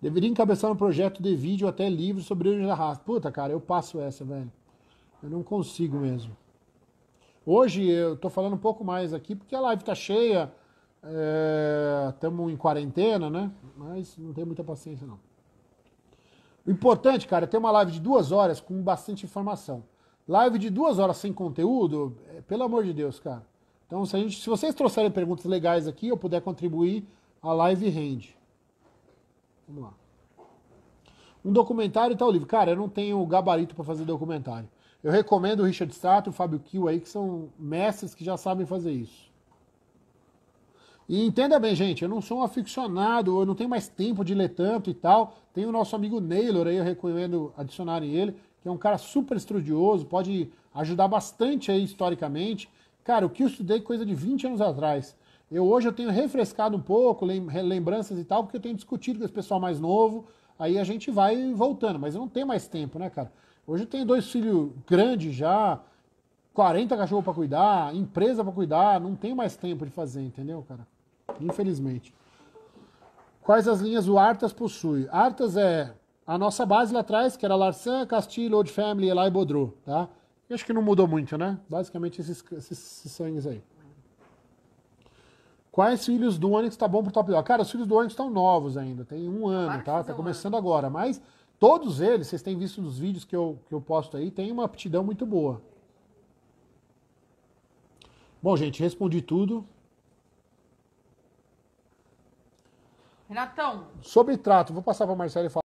Deveria encabeçar um projeto de vídeo até livro sobre origem da raça. Puta, cara, eu passo essa, velho. Eu não consigo mesmo. Hoje eu estou falando um pouco mais aqui porque a live tá cheia, estamos eh, é, em quarentena, né? Mas não tem muita paciência não. O importante, cara, é ter uma live de duas horas com bastante informação. Live de duas horas sem conteúdo, é, pelo amor de Deus, cara. Então, se, gente, se vocês trouxerem perguntas legais aqui, eu puder contribuir, a live rende. Vamos lá. Um documentário e tal livro. Cara, eu não tenho gabarito para fazer documentário. Eu recomendo o Richard Sato e o Fábio Kiel aí, que são mestres que já sabem fazer isso. E entenda bem, gente, eu não sou um aficionado, eu não tenho mais tempo de ler tanto e tal. Tem o nosso amigo Naylor aí, eu recomendo adicionarem ele, que é um cara super estudioso, pode ajudar bastante aí historicamente. Cara, o que eu estudei coisa de 20 anos atrás. Eu hoje eu tenho refrescado um pouco, lembranças e tal, porque eu tenho discutido com esse pessoal mais novo. Aí a gente vai voltando, mas eu não tenho mais tempo, né, cara? Hoje tem dois filhos grandes já, 40 cachorros para cuidar, empresa para cuidar, não tem mais tempo de fazer, entendeu, cara? Infelizmente. Quais as linhas o Artas possui? Artas é a nossa base lá atrás, que era Larsan, Castilho, Old Family, Elai e Bodro, tá? acho que não mudou muito, né? Basicamente esses, esses, esses sangues aí. Quais filhos do Onix tá bom pro top Dog? Cara, os filhos do Onix estão novos ainda, tem um ano, claro tá? Tá começando agora, mas Todos eles, vocês têm visto nos vídeos que eu, que eu posto aí, tem uma aptidão muito boa. Bom, gente, respondi tudo. Renatão. Sobre trato, vou passar para a Marcela e falar.